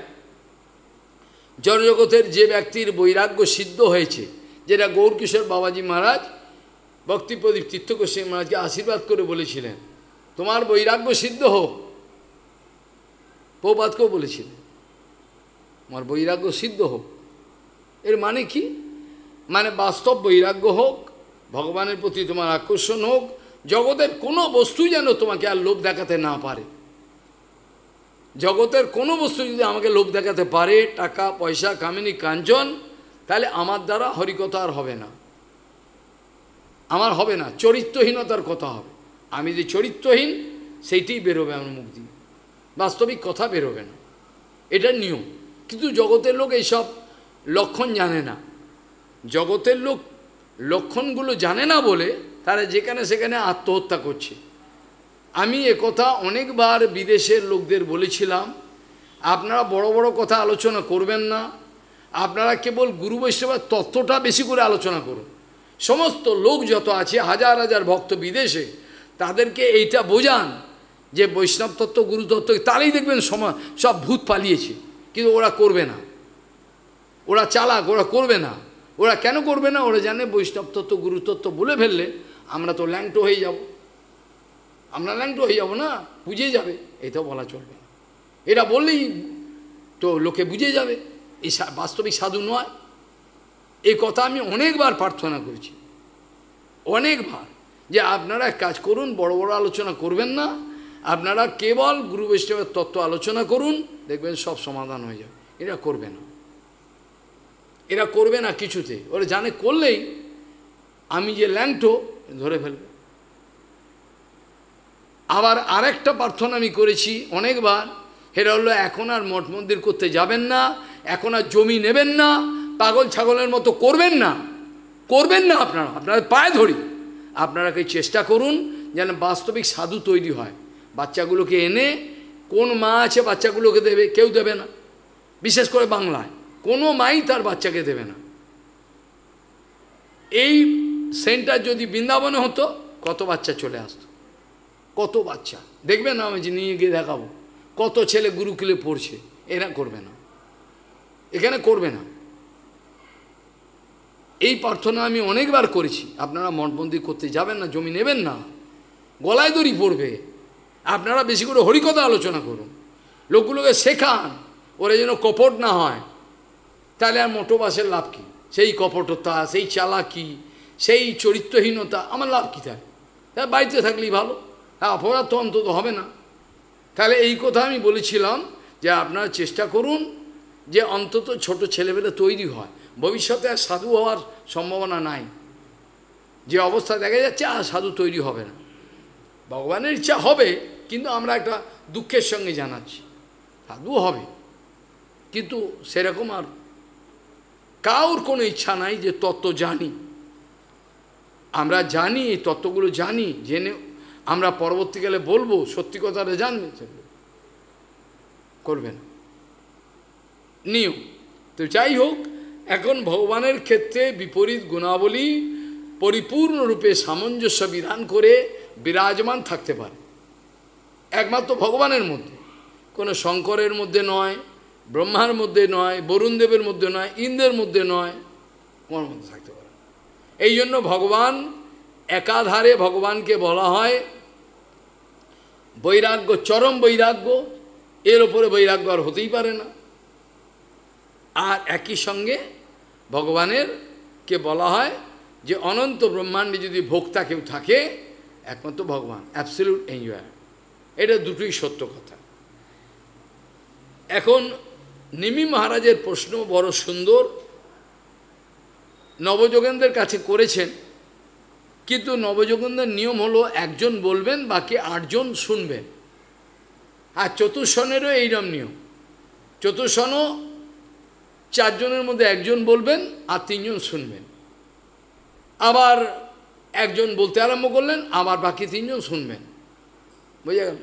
je তাহলে এইভাবে দেখা যায় জড়জগতের যে ব্যক্তির বৈরাগ্য সিদ্ধ হয়েছে যেটা গৌরকিশোর বাবাজি মহারাজ ভক্তিপ্রদীপ তীর্থকোশী মহারাজকে আশীর্বাদ করে বলেছিলেন তোমার ho. সিদ্ধ ko bole বলেছিলেন আমার বৈরাগ্য সিদ্ধ হোক এর মানে কি মানে বাস্তব বৈরাগ্য হোক ভগবানের প্রতি তোমার আকর্ষণ হোক জগতের কোনো বস্তু যেন তোমাকে আর লোভ দেখাতে না পারে জগতের কোনো বস্তু যদি আমাকে লোভ দেখাতে পারে টাকা পয়সা কামিনী কাঞ্চন তাহলে আমার দ্বারা হরিকতা আর হবে না আমার হবে না চরিত্রহীনতার কথা হবে আমি যে চরিত্রহীন সেইটি বেরোবে আমার মুখ দিয়ে বাস্তবিক কথা বেরোবে না এটা নিয়ম কিন্তু জগতের লোক এইসব লক্ষণ জানে না জগতের লোক লক্ষণগুলো জানে না বলে তারা যেখানে সেখানে আত্মহত্যা করছে আমি কথা অনেকবার বিদেশের লোকদের বলেছিলাম আপনারা বড় বড় কথা আলোচনা করবেন না আপনারা কেবল গুরু বৈষ্ণবের তত্ত্বটা বেশি করে আলোচনা করুন সমস্ত লোক যত আছে হাজার হাজার ভক্ত বিদেশে তাদেরকে এইটা বোঝান যে বৈষ্ণব তত্ত্ব গুরুতত্ত্ব তাহলেই দেখবেন সময় সব ভূত পালিয়েছে কিন্তু ওরা করবে না ওরা চালাক ওরা করবে না ওরা কেন করবে না ওরা জানে বৈষ্ণব তত্ত্ব গুরুতত্ত্ব বলে ফেললে আমরা তো ল্যাংটো হয়ে যাব আমরা ল্যাংটো হয়ে যাব না বুঝে যাবে এটা বলা চলবে না এটা বললেই তো লোকে বুঝে যাবে এই বাস্তবিক সাধু নয় এই কথা আমি অনেকবার প্রার্থনা করেছি অনেকবার যে আপনারা এক কাজ করুন বড় বড় আলোচনা করবেন না আপনারা কেবল গুরু বৈষ্ণবের তত্ত্ব আলোচনা করুন দেখবেন সব সমাধান হয়ে যাবে এরা করবে না এরা করবে না কিছুতে ওরা জানে করলেই আমি যে ল্যাংটো ধরে ফেলবে আবার আরেকটা প্রার্থনা আমি করেছি অনেকবার হেরা হলো এখন আর মঠ মন্দির করতে যাবেন না এখন আর জমি নেবেন না পাগল ছাগলের মতো করবেন না করবেন না আপনারা আপনারা পায়ে ধরি আপনারা চেষ্টা করুন যেন বাস্তবিক সাধু তৈরি হয় বাচ্চাগুলোকে এনে কোন মা আছে বাচ্চাগুলোকে দেবে কেউ দেবে না বিশেষ করে বাংলায় কোনো মাই তার বাচ্চাকে দেবে না এই সেন্টার যদি বৃন্দাবনে হতো কত বাচ্চা চলে আসত কত বাচ্চা দেখবে না আমি যে নিয়ে গিয়ে দেখাবো কত ছেলে গুরুকুলে পড়ছে এরা করবে না এখানে করবে না এই প্রার্থনা আমি অনেকবার করেছি আপনারা মঠবন্দি করতে যাবেন না জমি নেবেন না গলায় দড়ি পড়বে আপনারা বেশি করে হরিকথা আলোচনা করুন লোকগুলোকে শেখান ওরা যেন কপট না হয় তাহলে আর মোটো বাসের লাভ কী সেই কপটতা সেই চালাকি সেই চরিত্রহীনতা আমার লাভ কী তাই হ্যাঁ বাড়িতে থাকলেই ভালো হ্যাঁ অপরাধ তো অন্তত হবে না তাহলে এই কথা আমি বলেছিলাম যে আপনারা চেষ্টা করুন যে অন্তত ছোট ছেলেবেলে তৈরি হয় ভবিষ্যতে আর সাধু হওয়ার সম্ভাবনা নাই যে অবস্থা দেখা যাচ্ছে আর সাধু তৈরি হবে না ভগবানের ইচ্ছা হবে কিন্তু আমরা একটা দুঃখের সঙ্গে জানাচ্ছি সাধু হবে কিন্তু সেরকম আর কাউর কোনো ইচ্ছা নাই যে তত্ত্ব জানি আমরা জানি এই তত্ত্বগুলো জানি জেনে আমরা পরবর্তীকালে বলবো সত্যি কথাটা জানবে করবেন নিয়ম তো যাই হোক এখন ভগবানের ক্ষেত্রে বিপরীত গুণাবলী পরিপূর্ণরূপে সামঞ্জস্য বিধান করে বিরাজমান থাকতে পারে একমাত্র ভগবানের মধ্যে কোনো শঙ্করের মধ্যে নয় ব্রহ্মার মধ্যে নয় বরুণদেবের মধ্যে নয় ইন্দ্রের মধ্যে নয় কোন মধ্যে থাকতে পারে এই জন্য ভগবান একাধারে ভগবানকে বলা হয় বৈরাগ্য চরম বৈরাগ্য এর ওপরে বৈরাগ্য আর হতেই পারে না আর একই সঙ্গে ভগবানের কে বলা হয় যে অনন্ত ব্রহ্মাণ্ডে যদি ভোক্তা কেউ থাকে একমাত্র ভগবান অ্যাবসলিউট এনজয়ার এটা দুটোই সত্য কথা এখন নিমি মহারাজের প্রশ্ন বড় সুন্দর নবযোগেন্দ্রের কাছে করেছেন কিন্তু নবযোগেন্দ্রের নিয়ম হলো একজন বলবেন বাকি আটজন শুনবেন আর চতুর্শনেরও এইরম নিয়ম চতুর্শনও চারজনের মধ্যে একজন বলবেন আর তিনজন শুনবেন আবার একজন বলতে আরম্ভ করলেন আবার বাকি তিনজন শুনবেন বোঝা গেল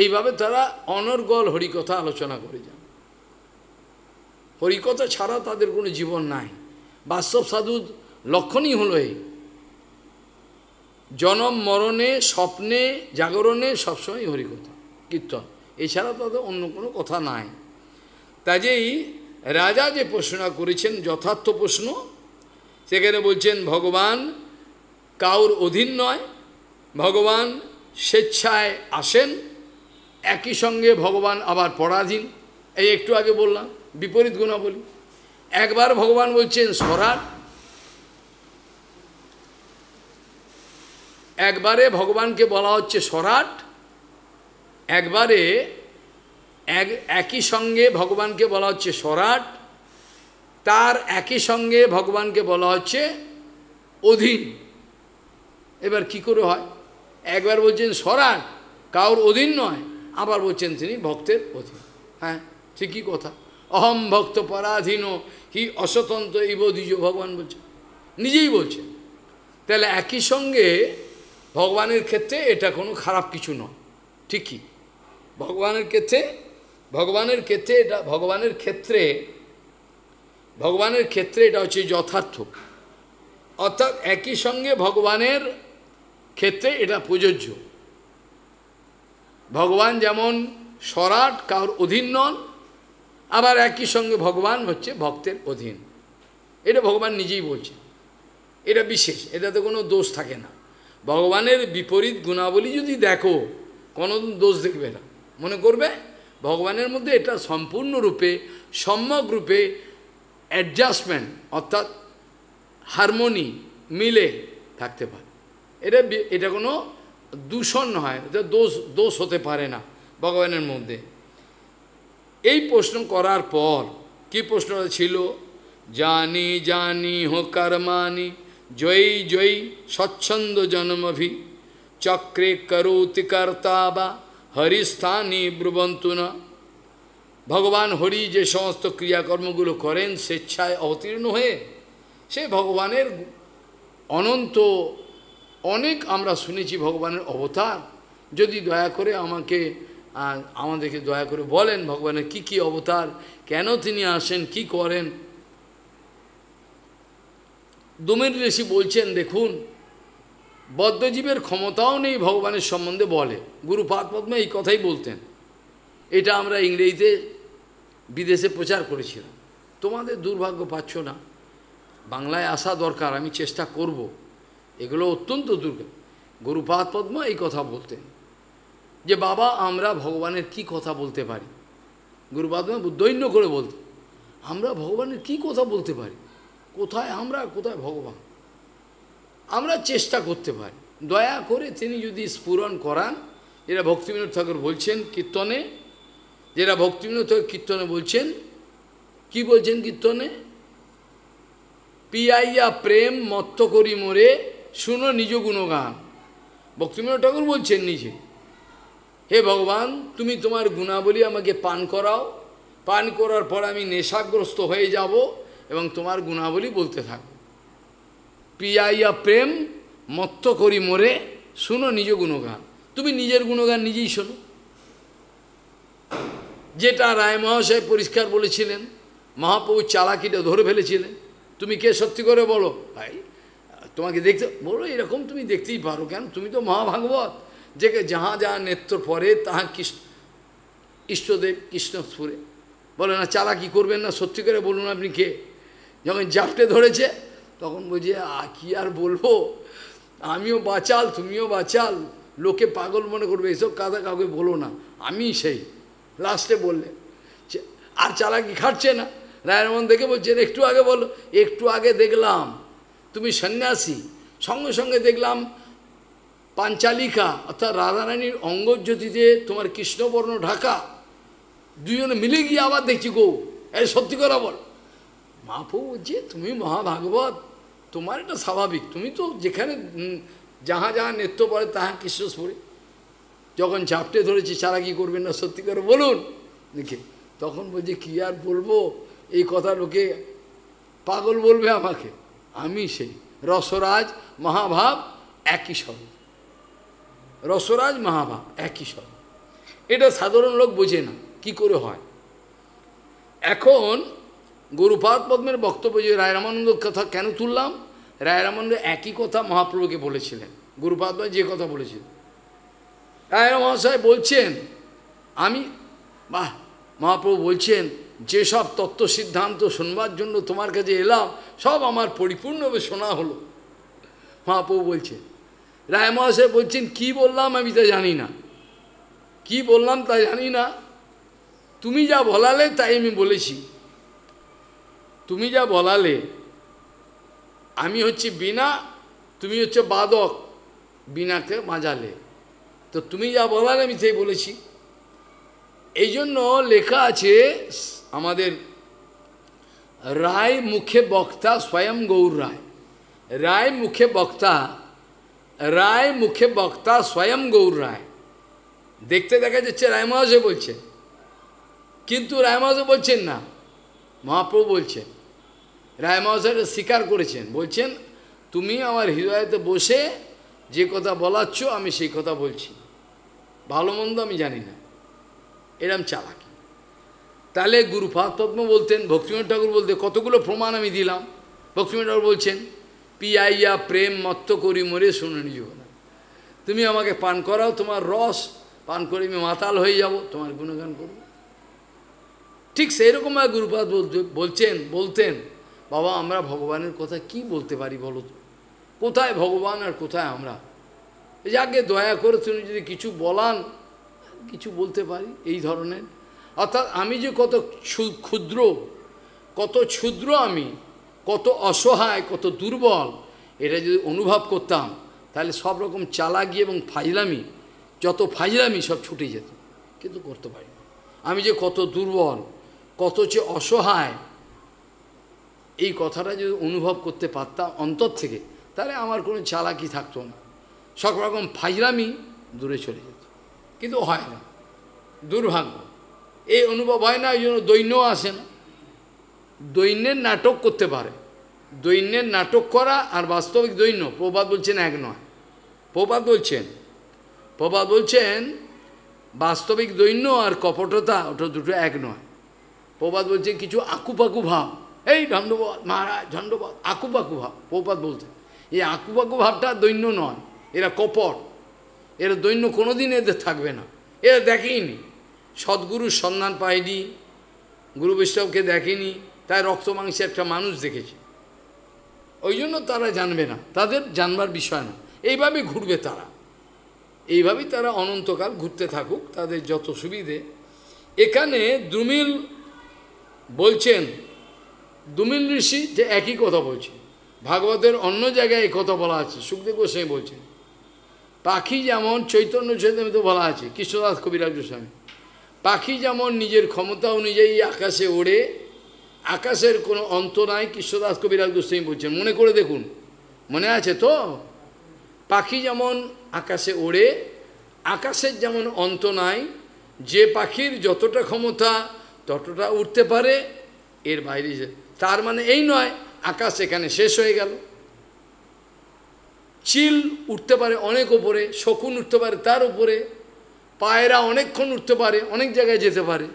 এইভাবে তারা অনর্গল হরিকথা আলোচনা করে যান হরিকথা ছাড়া তাদের কোনো জীবন নাই বাস্তব সাধু লক্ষণই হলো এই জনম মরণে স্বপ্নে জাগরণে সবসময় হরিকথা কীর্তন এছাড়া তাদের অন্য কোনো কথা নাই কাজেই রাজা যে প্রশ্নটা করেছেন যথার্থ প্রশ্ন সেখানে বলছেন ভগবান কাউর অধীন নয় ভগবান স্বেচ্ছায় আসেন একই সঙ্গে ভগবান আবার পরাধীন এই একটু আগে বললাম বিপরীত গুণাবলী একবার ভগবান বলছেন স্বরাট একবারে ভগবানকে বলা হচ্ছে স্বরাট একবারে এক একই সঙ্গে ভগবানকে বলা হচ্ছে স্বরাট তার একই সঙ্গে ভগবানকে বলা হচ্ছে অধীন এবার কি করে হয় একবার বলছেন স্বরাট কাউর অধীন নয় আবার বলছেন তিনি ভক্তের অধীন হ্যাঁ ঠিকই কথা অহম ভক্ত পরাধীন হি অস্বতন্ত্র ইবোধিজ ভগবান বলছে নিজেই বলছে তাহলে একই সঙ্গে ভগবানের ক্ষেত্রে এটা কোনো খারাপ কিছু নয় ঠিকই ভগবানের ক্ষেত্রে ভগবানের ক্ষেত্রে এটা ভগবানের ক্ষেত্রে ভগবানের ক্ষেত্রে এটা হচ্ছে যথার্থ অর্থাৎ একই সঙ্গে ভগবানের ক্ষেত্রে এটা প্রযোজ্য ভগবান যেমন সরাট কারোর অধীন নন আবার একই সঙ্গে ভগবান হচ্ছে ভক্তের অধীন এটা ভগবান নিজেই বলছে এটা বিশেষ এটাতে কোনো দোষ থাকে না ভগবানের বিপরীত গুণাবলী যদি দেখো কোনো দোষ দেখবে না মনে করবে ভগবানের মধ্যে এটা সম্পূর্ণরূপে সম্যক রূপে অ্যাডজাস্টমেন্ট অর্থাৎ হারমোনি মিলে থাকতে পারে এটা এটা কোনো দূষণ হয় এটা দোষ দোষ হতে পারে না ভগবানের মধ্যে এই প্রশ্ন করার পর কি প্রশ্ন ছিল জানি জানি হো কর্মানি জয়ী জয়ী স্বচ্ছন্দ জন্মভি চক্রে করৌতি কর্তা বা হরিস্থানি ব্রুবন্তু না ভগবান হরি যে সমস্ত ক্রিয়াকর্মগুলো করেন স্বেচ্ছায় অবতীর্ণ হয়ে সে ভগবানের অনন্ত অনেক আমরা শুনেছি ভগবানের অবতার যদি দয়া করে আমাকে আমাদেরকে দয়া করে বলেন ভগবানের কি কি অবতার কেন তিনি আসেন কি করেন দমির ঋষি বলছেন দেখুন বদ্ধজীবের ক্ষমতাও নেই ভগবানের সম্বন্ধে বলে গুরু পাদপদ্মা এই কথাই বলতেন এটা আমরা ইংরেজিতে বিদেশে প্রচার করেছিলাম তোমাদের দুর্ভাগ্য পাচ্ছ না বাংলায় আসা দরকার আমি চেষ্টা করবো এগুলো অত্যন্ত দুর্গম গুরুপাদ পদ্মা এই কথা বলতেন যে বাবা আমরা ভগবানের কি কথা বলতে পারি গুরুপাদ দৈন্য করে বলত আমরা ভগবানের কি কথা বলতে পারি কোথায় আমরা কোথায় ভগবান আমরা চেষ্টা করতে পারি দয়া করে তিনি যদি স্ফুরণ করান যেটা ভক্তিবিনোদ ঠাকুর বলছেন কীর্তনে যেটা ভক্তিবিনোদ ঠাকুর কীর্তনে বলছেন কি বলছেন কীর্তনে পিয়াইয়া প্রেম মত্ত করি মোরে শুনো নিজ গুণগান বক্তব্য ঠাকুর বলছেন নিজে হে ভগবান তুমি তোমার গুণাবলী আমাকে পান করাও পান করার পর আমি নেশাগ্রস্ত হয়ে যাব এবং তোমার গুণাবলী বলতে থাকব পিয়াইয়া প্রেম মত্ত করি মোরে শুনো নিজ গুণগান তুমি নিজের গুণগান নিজেই শোনো যেটা রায় মহাশয় পরিষ্কার বলেছিলেন মহাপ্রভু চালাকিটা ধরে ফেলেছিলেন তুমি কে সত্যি করে বলো ভাই তোমাকে দেখতে বলো এরকম তুমি দেখতেই পারো কেন তুমি তো মহাভাগবত যে যাহা যাহা নেত্র পরে তাহা কৃষ্ণ ইষ্টদেব কৃষ্ণ বলে না চালা কি করবেন না সত্যি করে বলুন আপনি কে যখন জাপটে ধরেছে তখন বলছে কি আর বলবো আমিও বাঁচাল তুমিও বাঁচাল লোকে পাগল মনে করবে এসব কাদা কাউকে বলো না আমি সেই লাস্টে বললে আর চালাকি খাটছে না রায়ের মন দেখে বলছেন একটু আগে বলো একটু আগে দেখলাম তুমি সন্ন্যাসী সঙ্গে সঙ্গে দেখলাম পাঞ্চালিকা অর্থাৎ রাধারানীর অঙ্গজ্যোতিতে তোমার কৃষ্ণবর্ণ ঢাকা দুজনে মিলে গিয়ে আবার দেখছি গো এ সত্যি করা বল মাপু যে তুমি মহাভাগবত তোমার এটা স্বাভাবিক তুমি তো যেখানে যাহা যাহা নৃত্য পড়ে তাহা কৃষ্ণ যখন ঝাপটে ধরেছি সারা কি করবেন না সত্যি করে বলুন দেখে তখন বলছি কী আর বলবো এই কথা লোকে পাগল বলবে আমাকে আমি সেই রসরাজ মহাভাব একই স্বরূপ রসরাজ মহাভাব একই স্বরূপ এটা সাধারণ লোক বোঝে না কি করে হয় এখন গুরুপাদ পদ্মের বক্তব্য যে রায় রামানন্দ কথা কেন তুললাম রায় রামানন্দ একই কথা মহাপ্রভুকে বলেছিলেন গুরুপাদ যে কথা বলেছিলেন রায় মহাশয় বলছেন আমি বাহ মহাপ্রভু বলছেন যেসব তত্ত্ব সিদ্ধান্ত শুনবার জন্য তোমার কাছে এলাম সব আমার পরিপূর্ণভাবে শোনা হলো মহাপ্রভু বলছে রায় মহাশয় বলছেন কি বললাম আমি তা জানি না কি বললাম তা জানি না তুমি যা বলালে তাই আমি বলেছি তুমি যা বলালে আমি হচ্ছে বিনা তুমি হচ্ছে বাদক বিনাকে মাজালে তো তুমি যা বলালে আমি সেই বলেছি এই জন্য লেখা আছে আমাদের রায় মুখে বক্তা স্বয়ং গৌর রায় রায় মুখে বক্তা রায় মুখে বক্তা স্বয়ং গৌর রায় দেখতে দেখা যাচ্ছে রায় মহাশয় বলছেন কিন্তু রায় মহাশয় বলছেন না মহাপ্রভু বলছেন রায় মহাশয় স্বীকার করেছেন বলছেন তুমি আমার হৃদয়তে বসে যে কথা বলাচ্ছ আমি সেই কথা বলছি ভালো মন্দ আমি জানি না এরম চালাকি তাহলে গুরু পদ্ম বলতেন ভক্তিমোহন ঠাকুর বলতে কতগুলো প্রমাণ আমি দিলাম ভক্তিমোহন ঠাকুর বলছেন পিয়াইয়া প্রেম মত্ত করি মরে শুনুন জীবন তুমি আমাকে পান করাও তোমার রস পান করে আমি মাতাল হয়ে যাব তোমার গুণগান করব ঠিক সেই রকম গুরুপাত বলছেন বলতেন বাবা আমরা ভগবানের কথা কি বলতে পারি বলো তো কোথায় ভগবান আর কোথায় আমরা যাকে দয়া করে তুমি যদি কিছু বলান কিছু বলতে পারি এই ধরনের অর্থাৎ আমি যে কত ক্ষুদ্র কত ক্ষুদ্র আমি কত অসহায় কত দুর্বল এটা যদি অনুভব করতাম তাহলে সব রকম চালাকি এবং ফাইলামি যত ফাইলামি সব ছুটে যেত কিন্তু করতে পারি আমি যে কত দুর্বল কত যে অসহায় এই কথাটা যদি অনুভব করতে পারতাম অন্তর থেকে তাহলে আমার কোনো চালাকি থাকতো না সব রকম ফাইলামি দূরে চলে যেত কিন্তু হয় না দুর্ভাগ্য এই অনুভব হয় না ওই জন্য দৈন্য আসে না দৈন্যের নাটক করতে পারে দৈন্যের নাটক করা আর বাস্তবিক দৈন্য প্রবাদ বলছেন এক নয় প্রবাদ বলছেন প্রবাদ বলছেন বাস্তবিক দৈন্য আর কপটতা ওটা দুটো এক নয় প্রবাদ বলছে কিছু আকুপাকু ভাব এই ধন্ডবাদ মহারাজ ধন্ডবাদ আকুপাকু ভাব প্রবাদ বলছে এই আকুপাকু ভাবটা দৈন্য নয় এরা কপট এরা দৈন্য কোনোদিন এদের থাকবে না এরা দেখেইনি সদ্গুরুর সন্ধান পায়নি গুরু বৈষ্ণবকে দেখেনি তাই রক্ত মাংসে একটা মানুষ দেখেছে ওই জন্য তারা জানবে না তাদের জানবার বিষয় না এইভাবে ঘুরবে তারা এইভাবেই তারা অনন্তকাল ঘুরতে থাকুক তাদের যত সুবিধে এখানে দুমিল বলছেন দুমিল ঋষি যে একই কথা বলছেন ভাগবতের অন্য জায়গায় এই কথা বলা আছে সুখদেব গোস্বাই বলছেন পাখি যেমন চৈতন্য চৈতন্য তো বলা আছে কৃষ্ণদাস কবিরাজ গোস্বামী পাখি যেমন নিজের ক্ষমতা অনুযায়ী আকাশে ওড়ে আকাশের কোনো অন্ত নাই কৃষ্ণদাস কবিরাজ গোস্বামী বলছেন মনে করে দেখুন মনে আছে তো পাখি যেমন আকাশে ওড়ে আকাশের যেমন অন্ত নাই যে পাখির যতটা ক্ষমতা ততটা উঠতে পারে এর বাইরে তার মানে এই নয় আকাশ এখানে শেষ হয়ে গেল চিল উঠতে পারে অনেক ওপরে শকুন উঠতে পারে তার উপরে পায়রা অনেকক্ষণ উঠতে পারে অনেক জায়গায় যেতে পারে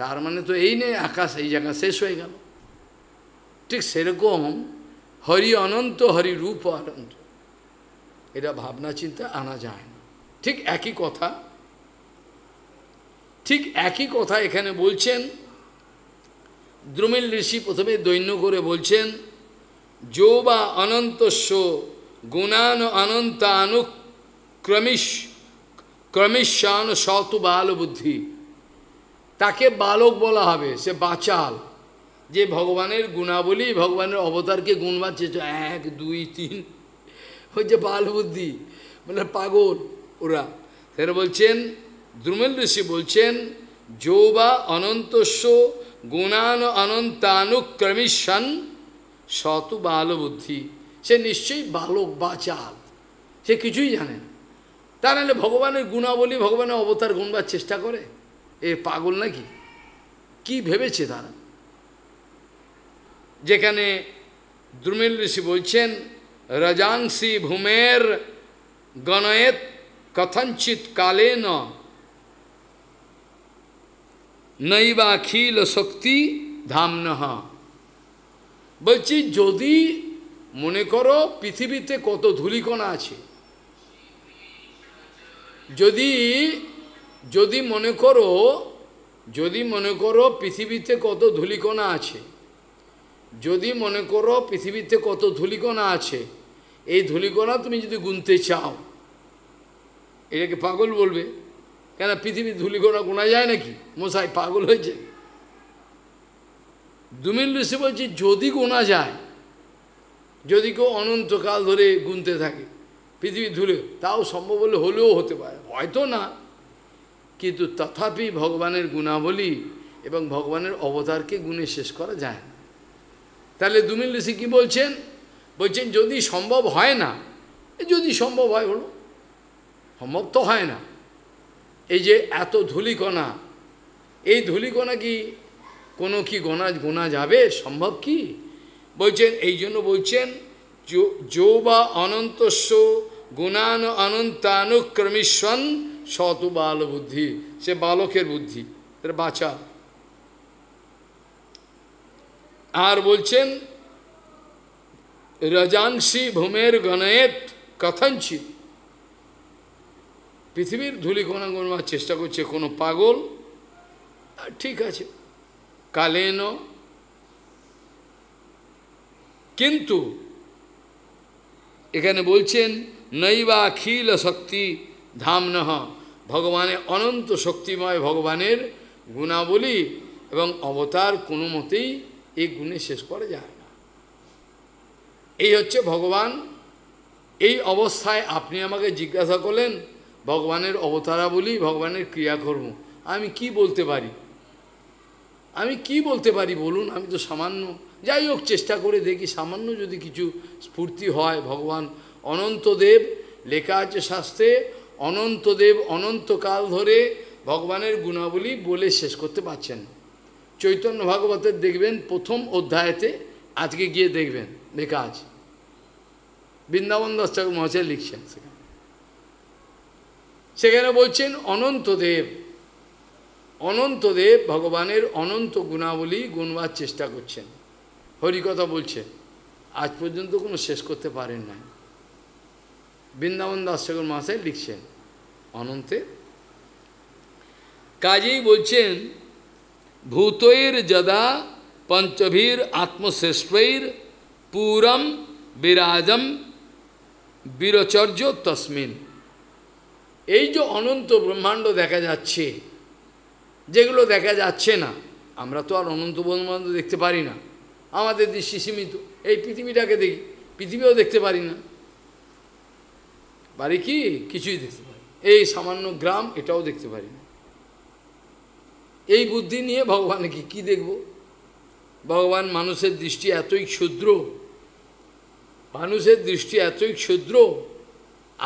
তার মানে তো এই নেই আকাশ এই জায়গা শেষ হয়ে গেল ঠিক সেরকম হরি অনন্ত হরি রূপ অনন্ত এটা ভাবনা চিন্তা আনা যায় না ঠিক একই কথা ঠিক একই কথা এখানে বলছেন দ্রুমিল ঋষি প্রথমে দৈন্য করে বলছেন যো বা অনন্তস্য গুণান অনন্ত আনুক্রমিশ ক্রমিশ্বান সত বাল বুদ্ধি তাকে বালক বলা হবে সে বাচাল যে ভগবানের গুণাবলী ভগবানের অবতারকে গুণ চেয়েছে এক দুই তিন হচ্ছে বাল বুদ্ধি মানে পাগল ওরা ফের বলছেন দ্রুমেল ঋষি বলছেন যৌবা বা অনন্তস্য গুণান অনন্তানুক্রমিশন শত বাল বুদ্ধি সে নিশ্চয়ই বালক বাচাল সে কিছুই জানে না তা নাহলে ভগবানের গুণাবলী ভগবানের অবতার গুনবার চেষ্টা করে এ পাগল নাকি কি ভেবেছে তারা যেখানে দ্রুমিল ঋষি বলছেন রজাংসি ভূমের গণয়েত কথঞ্চিত কালে খিল শক্তি ধামনহ বলছি যদি মনে করো পৃথিবীতে কত ধুলিকণা আছে যদি যদি মনে করো যদি মনে করো পৃথিবীতে কত ধুলিকণা আছে যদি মনে করো পৃথিবীতে কত ধুলিকণা আছে এই ধুলিকণা তুমি যদি গুনতে চাও এটাকে পাগল বলবে কেন পৃথিবীর ধুলিকণা গোনা যায় নাকি মশাই পাগল হয়েছে দুমিল ঋষি বলছি যদি গোনা যায় যদি কেউ অনন্তকাল ধরে গুনতে থাকে পৃথিবী ধুলে তাও সম্ভব হলে হলেও হতে পারে হয়তো না কিন্তু তথাপি ভগবানের গুণাবলী এবং ভগবানের অবতারকে গুণে শেষ করা যায় না তাহলে দুমিল ঋষি কী বলছেন বলছেন যদি সম্ভব হয় না যদি সম্ভব হয় হলো সম্ভব তো হয় না এই যে এত ধুলিকণা এই ধুলিকণা কি কোনো কি গোনা গোনা যাবে সম্ভব কি বলছেন এই জন্য বলছেন যো বা অনন্তস্য গুণানু অনন্তানুক্রমিশন সতু বাল বুদ্ধি সে বালকের বুদ্ধি বাঁচা আর বলছেন রজাংশী ভূমের গণয়েত কথঞ্চিত পৃথিবীর ধুলি কোনা গণবার চেষ্টা করছে কোনো পাগল ঠিক আছে কালেন কিন্তু এখানে বলছেন নৈবা খিল শক্তি ধামনহ ভগবানের অনন্ত শক্তিময় ভগবানের গুণাবলী এবং অবতার কোনো মতেই এই গুণে শেষ করা যায় না এই হচ্ছে ভগবান এই অবস্থায় আপনি আমাকে জিজ্ঞাসা করলেন ভগবানের অবতারাবলী ভগবানের ক্রিয়াকর্ম আমি কি বলতে পারি আমি কি বলতে পারি বলুন আমি তো সামান্য যাই হোক চেষ্টা করে দেখি সামান্য যদি কিছু স্ফূর্তি হয় ভগবান অনন্তদেব লেখা আছে শাস্ত্রে অনন্তদেব অনন্তকাল ধরে ভগবানের গুণাবলী বলে শেষ করতে পারছেন চৈতন্য ভাগবতের দেখবেন প্রথম অধ্যায়তে আজকে গিয়ে দেখবেন লেখা আছে বৃন্দাবন দাস ঠাকুর মহাশয় লিখছেন সেখানে সেখানে বলছেন অনন্তদেব অনন্তদেব ভগবানের অনন্ত গুণাবলী গুণবার চেষ্টা করছেন হরিকথা বলছে আজ পর্যন্ত কোনো শেষ করতে পারেন নাই বৃন্দাবন দাসগর মাসে লিখছেন অনন্তে কাজেই বলছেন ভূতৈর যদা পঞ্চভীর আত্মশ্রেষ্ঠৈর পুরম বিরাজম বীরচর্য তসমিন এই যে অনন্ত ব্রহ্মাণ্ড দেখা যাচ্ছে যেগুলো দেখা যাচ্ছে না আমরা তো আর অনন্ত ব্রহ্মাণ্ড দেখতে পারি না আমাদের দৃষ্টি সীমিত এই পৃথিবীটাকে দেখি পৃথিবীও দেখতে পারি না বাড়ি কি কিছুই দেখতে পারি এই সামান্য গ্রাম এটাও দেখতে পারি না এই বুদ্ধি নিয়ে ভগবানকে কি দেখব ভগবান মানুষের দৃষ্টি এতই ক্ষুদ্র মানুষের দৃষ্টি এতই ক্ষুদ্র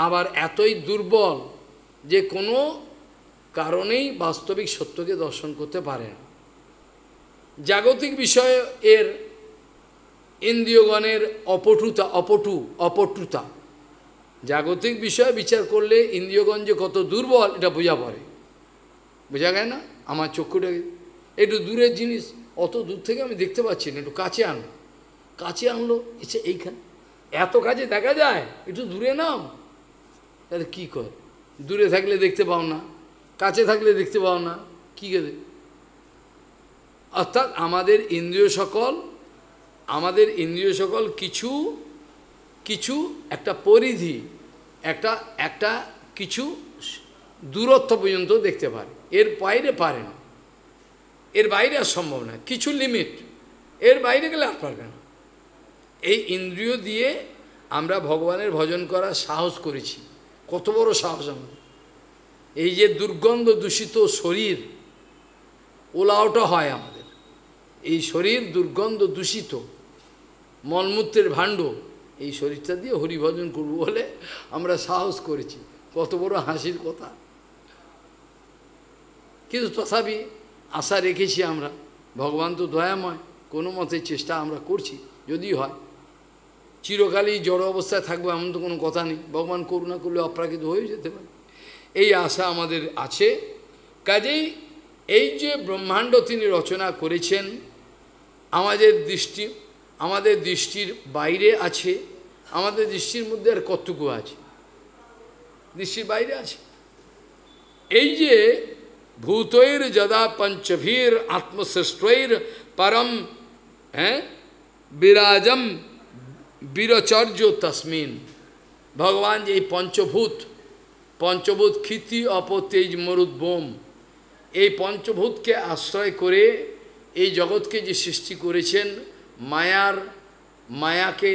আবার এতই দুর্বল যে কোনো কারণেই বাস্তবিক সত্যকে দর্শন করতে পারে না জাগতিক বিষয়ে এর ইন্দ্রিয়গণের অপটুতা অপটু অপটুতা জাগতিক বিষয় বিচার করলে ইন্দ্রিয়গঞ্জে কত দুর্বল এটা বোঝা পড়ে বোঝা যায় না আমার চক্ষুটা একটু দূরের জিনিস অত দূর থেকে আমি দেখতে পাচ্ছি না একটু কাছে আনো কাছে আনলো এসে এইখানে এত কাছে দেখা যায় একটু দূরে নাম তাহলে কী কর দূরে থাকলে দেখতে পাও না কাছে থাকলে দেখতে পাও না কী করে অর্থাৎ আমাদের ইন্দ্রিয় সকল আমাদের ইন্দ্রিয় সকল কিছু কিছু একটা পরিধি একটা একটা কিছু দূরত্ব পর্যন্ত দেখতে পারে এর বাইরে পারে না এর বাইরে আর সম্ভব না কিছু লিমিট এর বাইরে গেলে আর পারবে না এই ইন্দ্রিয় দিয়ে আমরা ভগবানের ভজন করার সাহস করেছি কত বড় সাহস আমাদের এই যে দুর্গন্ধ দূষিত শরীর ওলাওটা হয় আমাদের এই শরীর দুর্গন্ধ দূষিত মলমূত্রের ভাণ্ড এই শরীরটা দিয়ে হরিভজন করব বলে আমরা সাহস করেছি কত বড় হাসির কথা কিন্তু তথাপি আশা রেখেছি আমরা ভগবান তো দয়াময় কোনো মতে চেষ্টা আমরা করছি যদি হয় চিরকালই জড় অবস্থায় থাকবো এমন তো কোনো কথা নেই ভগবান করুণা করলে অপ্রাকৃত হয়ে যেতে পারে এই আশা আমাদের আছে কাজেই এই যে ব্রহ্মাণ্ড তিনি রচনা করেছেন আমাদের দৃষ্টি আমাদের দৃষ্টির বাইরে আছে আমাদের দৃষ্টির মধ্যে আর কতটুকু আছে দৃষ্টির বাইরে আছে এই যে ভূতৈর যদা পঞ্চভীর আত্মশ্রেষ্ঠৈর পরম হ্যাঁ বিরাজম বীরচর্য তসমিন ভগবান যে এই পঞ্চভূত পঞ্চভূত ক্ষিতি অপতেজ মরুদ বোম এই পঞ্চভূতকে আশ্রয় করে এই জগৎকে যে সৃষ্টি করেছেন মায়ার মায়াকে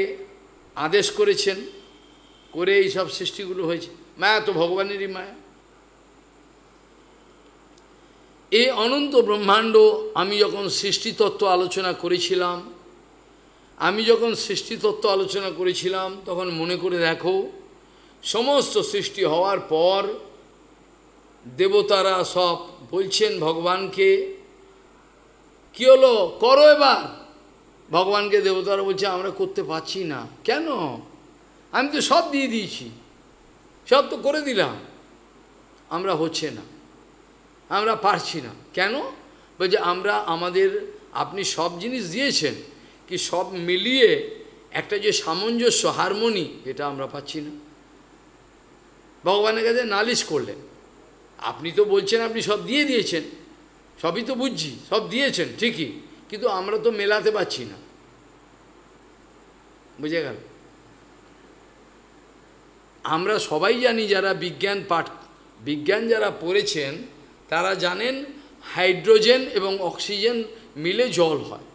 আদেশ করেছেন করে এই সব সৃষ্টিগুলো হয়েছে মায়া তো ভগবানেরই মায়া এই অনন্ত ব্রহ্মাণ্ড আমি যখন সৃষ্টিতত্ত্ব আলোচনা করেছিলাম আমি যখন সৃষ্টিতত্ত্ব আলোচনা করেছিলাম তখন মনে করে দেখো সমস্ত সৃষ্টি হওয়ার পর দেবতারা সব বলছেন ভগবানকে কী হলো করো এবার ভগবানকে দেবতারা বলছে আমরা করতে পারছি না কেন আমি তো সব দিয়ে দিয়েছি সব তো করে দিলাম আমরা হচ্ছে না আমরা পারছি না কেন বলছে আমরা আমাদের আপনি সব জিনিস দিয়েছেন কি সব মিলিয়ে একটা যে সামঞ্জস্য হারমোনি এটা আমরা পাচ্ছি না ভগবানের কাছে নালিশ করলেন আপনি তো বলছেন আপনি সব দিয়ে দিয়েছেন সবই তো বুঝছি সব দিয়েছেন ঠিকই কিন্তু আমরা তো মেলাতে পারছি না বুঝে গেল আমরা সবাই জানি যারা বিজ্ঞান পাঠ বিজ্ঞান যারা পড়েছেন তারা জানেন হাইড্রোজেন এবং অক্সিজেন মিলে জল হয়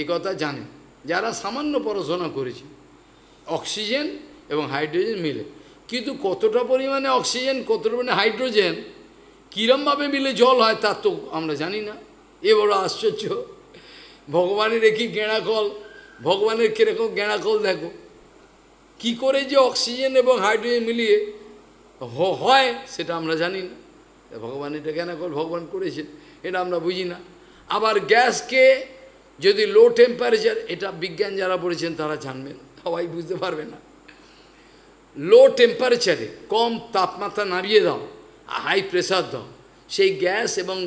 এ কথা জানেন যারা সামান্য পড়াশোনা করেছে অক্সিজেন এবং হাইড্রোজেন মিলে কিন্তু কতটা পরিমাণে অক্সিজেন কতটা পরিমাণে হাইড্রোজেন কীরমভাবে মিলে জল হয় তা তো আমরা জানি না এ আশ্চর্য ভগবানের একই গেঁড়াকল ভগবানের কীরকম গেঁড়াকল দেখো কি করে যে অক্সিজেন এবং হাইড্রোজেন মিলিয়ে হয় সেটা আমরা জানি না ভগবান এটা গেঁড়াকল ভগবান করেছেন এটা আমরা বুঝি না আবার গ্যাসকে যদি লো টেম্পারেচার এটা বিজ্ঞান যারা বলেছেন তারা জানবেন সবাই বুঝতে পারবে না লো টেম্পারেচারে কম তাপমাত্রা নামিয়ে দাও হাই প্রেশার দাও সেই গ্যাস এবং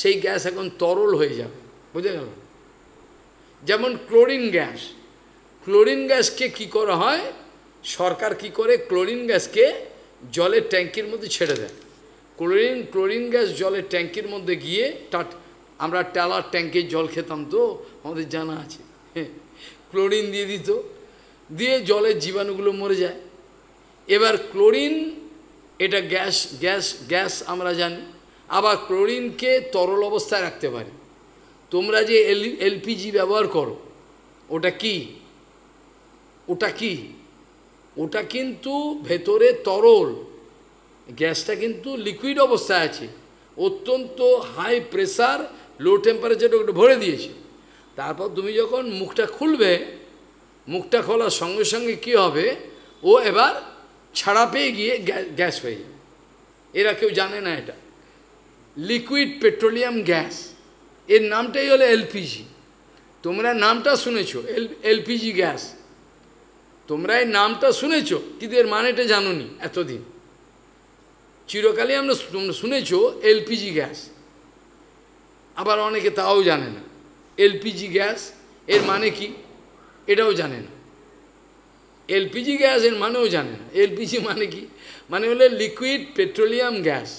সেই গ্যাস এখন তরল হয়ে যাবে বুঝে গেল যেমন ক্লোরিন গ্যাস ক্লোরিন গ্যাসকে কি করা হয় সরকার কি করে ক্লোরিন গ্যাসকে জলের ট্যাঙ্কির মধ্যে ছেড়ে দেয় ক্লোরিন ক্লোরিন গ্যাস জলের ট্যাঙ্কির মধ্যে গিয়ে টাট আমরা টালার ট্যাঙ্কের জল খেতাম তো আমাদের জানা আছে ক্লোরিন দিয়ে দিত দিয়ে জলের জীবাণুগুলো মরে যায় এবার ক্লোরিন এটা গ্যাস গ্যাস গ্যাস আমরা জানি আবার ক্লোরিনকে তরল অবস্থায় রাখতে পারি তোমরা যে এল এলপিজি ব্যবহার করো ওটা কি ওটা কি ওটা কিন্তু ভেতরে তরল গ্যাসটা কিন্তু লিকুইড অবস্থায় আছে অত্যন্ত হাই প্রেসার লো টেম্পারেচার ওটা ভরে দিয়েছে তারপর তুমি যখন মুখটা খুলবে মুখটা খোলার সঙ্গে সঙ্গে কি হবে ও এবার ছাড়া পেয়ে গিয়ে গ্যাস হয়ে যাবে এরা কেউ জানে না এটা লিকুইড পেট্রোলিয়াম গ্যাস এর নামটাই হলো এলপিজি তোমরা নামটা শুনেছ এল এলপিজি গ্যাস তোমরা এই নামটা শুনেছ কিন্তু এর মানেটা জানো নি এতদিন চিরকালে আমরা তোমরা শুনেছ এলপিজি গ্যাস আবার অনেকে তাও জানে না এলপিজি গ্যাস এর মানে কি এটাও জানে না এলপিজি গ্যাস এর মানেও জানে না এলপিজি মানে কি মানে হলো লিকুইড পেট্রোলিয়াম গ্যাস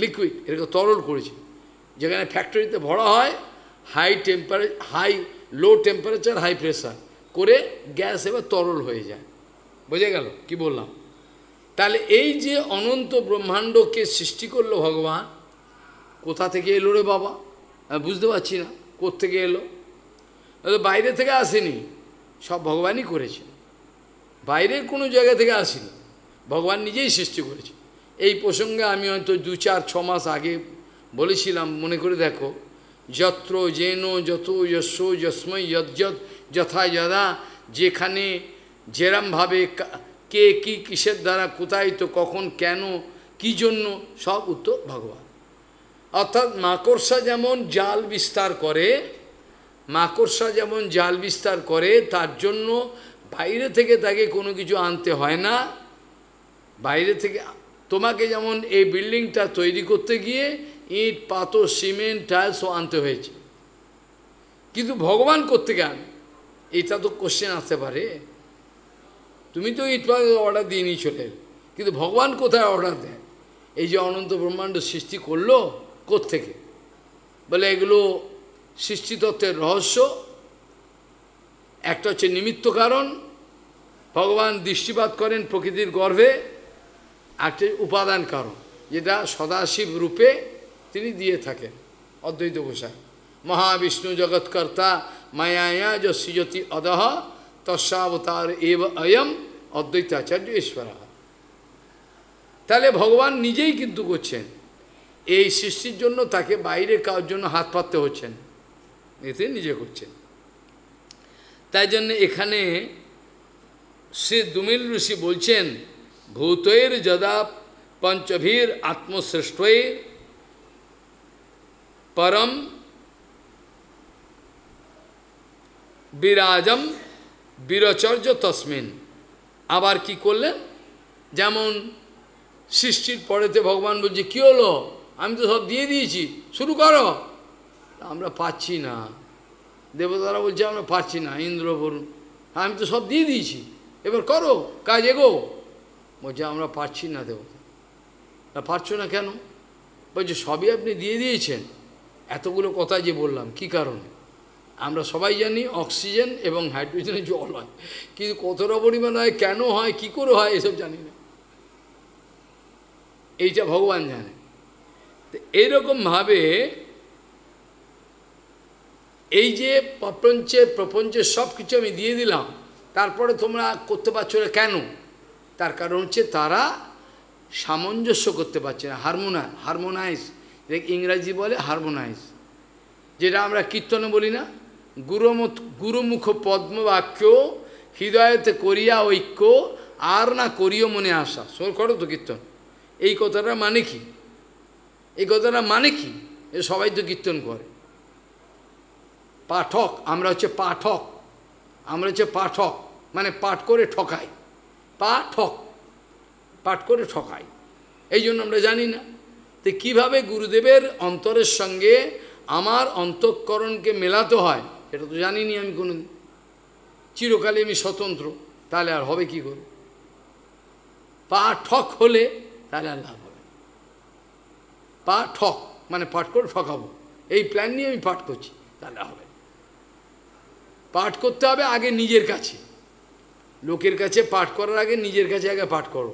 লিকুইড এটাকে তরল করেছে যেখানে ফ্যাক্টরিতে ভরা হয় হাই টেম্পারে high low temperature high pressure করে গ্যাস এবার তরল হয়ে যায় বোঝা গেল কি বললাম তাহলে এই যে অনন্ত ব্রহ্মাণ্ডকে সৃষ্টি করলো ভগবান কোথা থেকে এলো রে বাবা বুঝতে পারছি না কোথেকে এলো বাইরে থেকে আসেনি সব ভগবানই করেছে বাইরের কোনো জায়গা থেকে আসেনি ভগবান নিজেই সৃষ্টি করেছে এই প্রসঙ্গে আমি হয়তো দু চার ছ মাস আগে বলেছিলাম মনে করে দেখো যত্র যেন যত যশ যস্মৈ যজ্জত যথা যদা যেখানে যেরমভাবে কে কি কিসের দ্বারা কোথায় তো কখন কেন কি জন্য সব উত্তর ভগবান অর্থাৎ মাকড়সা যেমন জাল বিস্তার করে মাকড়সা যেমন জাল বিস্তার করে তার জন্য বাইরে থেকে তাকে কোনো কিছু আনতে হয় না বাইরে থেকে তোমাকে যেমন এই বিল্ডিংটা তৈরি করতে গিয়ে ইট পাথর সিমেন্ট টাইলসও আনতে হয়েছে কিন্তু ভগবান করতে গান এটা তো কোশ্চেন আসতে পারে তুমি তো ইট পাথর অর্ডার দিয়ে নিয়ে চলে কিন্তু ভগবান কোথায় অর্ডার দেয় এই যে অনন্ত ব্রহ্মাণ্ড সৃষ্টি করলো থেকে বলে এগুলো সৃষ্টিতত্ত্বের রহস্য একটা হচ্ছে নিমিত্ত কারণ ভগবান দৃষ্টিপাত করেন প্রকৃতির গর্ভে একটা উপাদান কারণ যেটা সদাশিব রূপে তিনি দিয়ে থাকেন অদ্বৈত গোসাই মহাবিষ্ণু জগৎকর্তা মায়ায়া যশ্রীজ্যোতি অদহ তস্যাবতার এব অয়ম অদ্বৈতাচার্য ঈশ্বর তাহলে ভগবান নিজেই কিন্তু করছেন এই সৃষ্টির জন্য তাকে বাইরে কাউর জন্য হাত পাততে হচ্ছেন এতে নিজে করছেন তাই জন্য এখানে শ্রী দুমিল ঋষি বলছেন ভূতের যদা পঞ্চভীর আত্মশ্রেষ্ঠের পরম বিরাজম বীরচর্য তসমিন আবার কি করলেন যেমন সৃষ্টির পরেতে ভগবান বলছে কী হলো আমি তো সব দিয়ে দিয়েছি শুরু করো আমরা পাচ্ছি না দেবতারা বলছে আমরা পাচ্ছি না ইন্দ্র বরুণ আমি তো সব দিয়ে দিয়েছি এবার করো কাজ এগো বলছে আমরা পাচ্ছি না দেবতা পারছো না কেন বলছে সবই আপনি দিয়ে দিয়েছেন এতগুলো কথা যে বললাম কি কারণে আমরা সবাই জানি অক্সিজেন এবং হাইড্রোজেনে জল হয় কিন্তু কতটা পরিমাণ হয় কেন হয় কি করে হয় এসব জানি না এইটা ভগবান জানে এইরকমভাবে এই যে প্রপঞ্চের প্রপঞ্চের সব কিছু আমি দিয়ে দিলাম তারপরে তোমরা করতে পারছো না কেন তার কারণ হচ্ছে তারা সামঞ্জস্য করতে পারছে না হারমোনা হারমোনাইজ ইংরাজি বলে হারমোনাইজ যেটা আমরা কীর্তনে বলি না গুরুমুখ গুরুমুখ পদ্মবাক্য হৃদয়তে করিয়া ঐক্য আর না করিও মনে আসা সোর করো তো কীর্তন এই কথাটা মানে কি এই কথাটা মানে কি এ সবাই তো কীর্তন করে পাঠক আমরা হচ্ছে পাঠক আমরা হচ্ছে পাঠক মানে পাঠ করে ঠকাই পাঠক পাঠ করে ঠকাই এই জন্য আমরা জানি না তো কীভাবে গুরুদেবের অন্তরের সঙ্গে আমার অন্তঃকরণকে মেলাতে হয় এটা তো জানিনি আমি কোনো চিরকালে আমি স্বতন্ত্র তাহলে আর হবে কি করে পা ঠক হলে তাহলে আর লাভ হবে পা ঠক মানে পাঠ করে ঠকাবো এই প্ল্যান নিয়ে আমি পাঠ করছি তাহলে হবে পাঠ করতে হবে আগে নিজের কাছে লোকের কাছে পাঠ করার আগে নিজের কাছে আগে পাঠ করো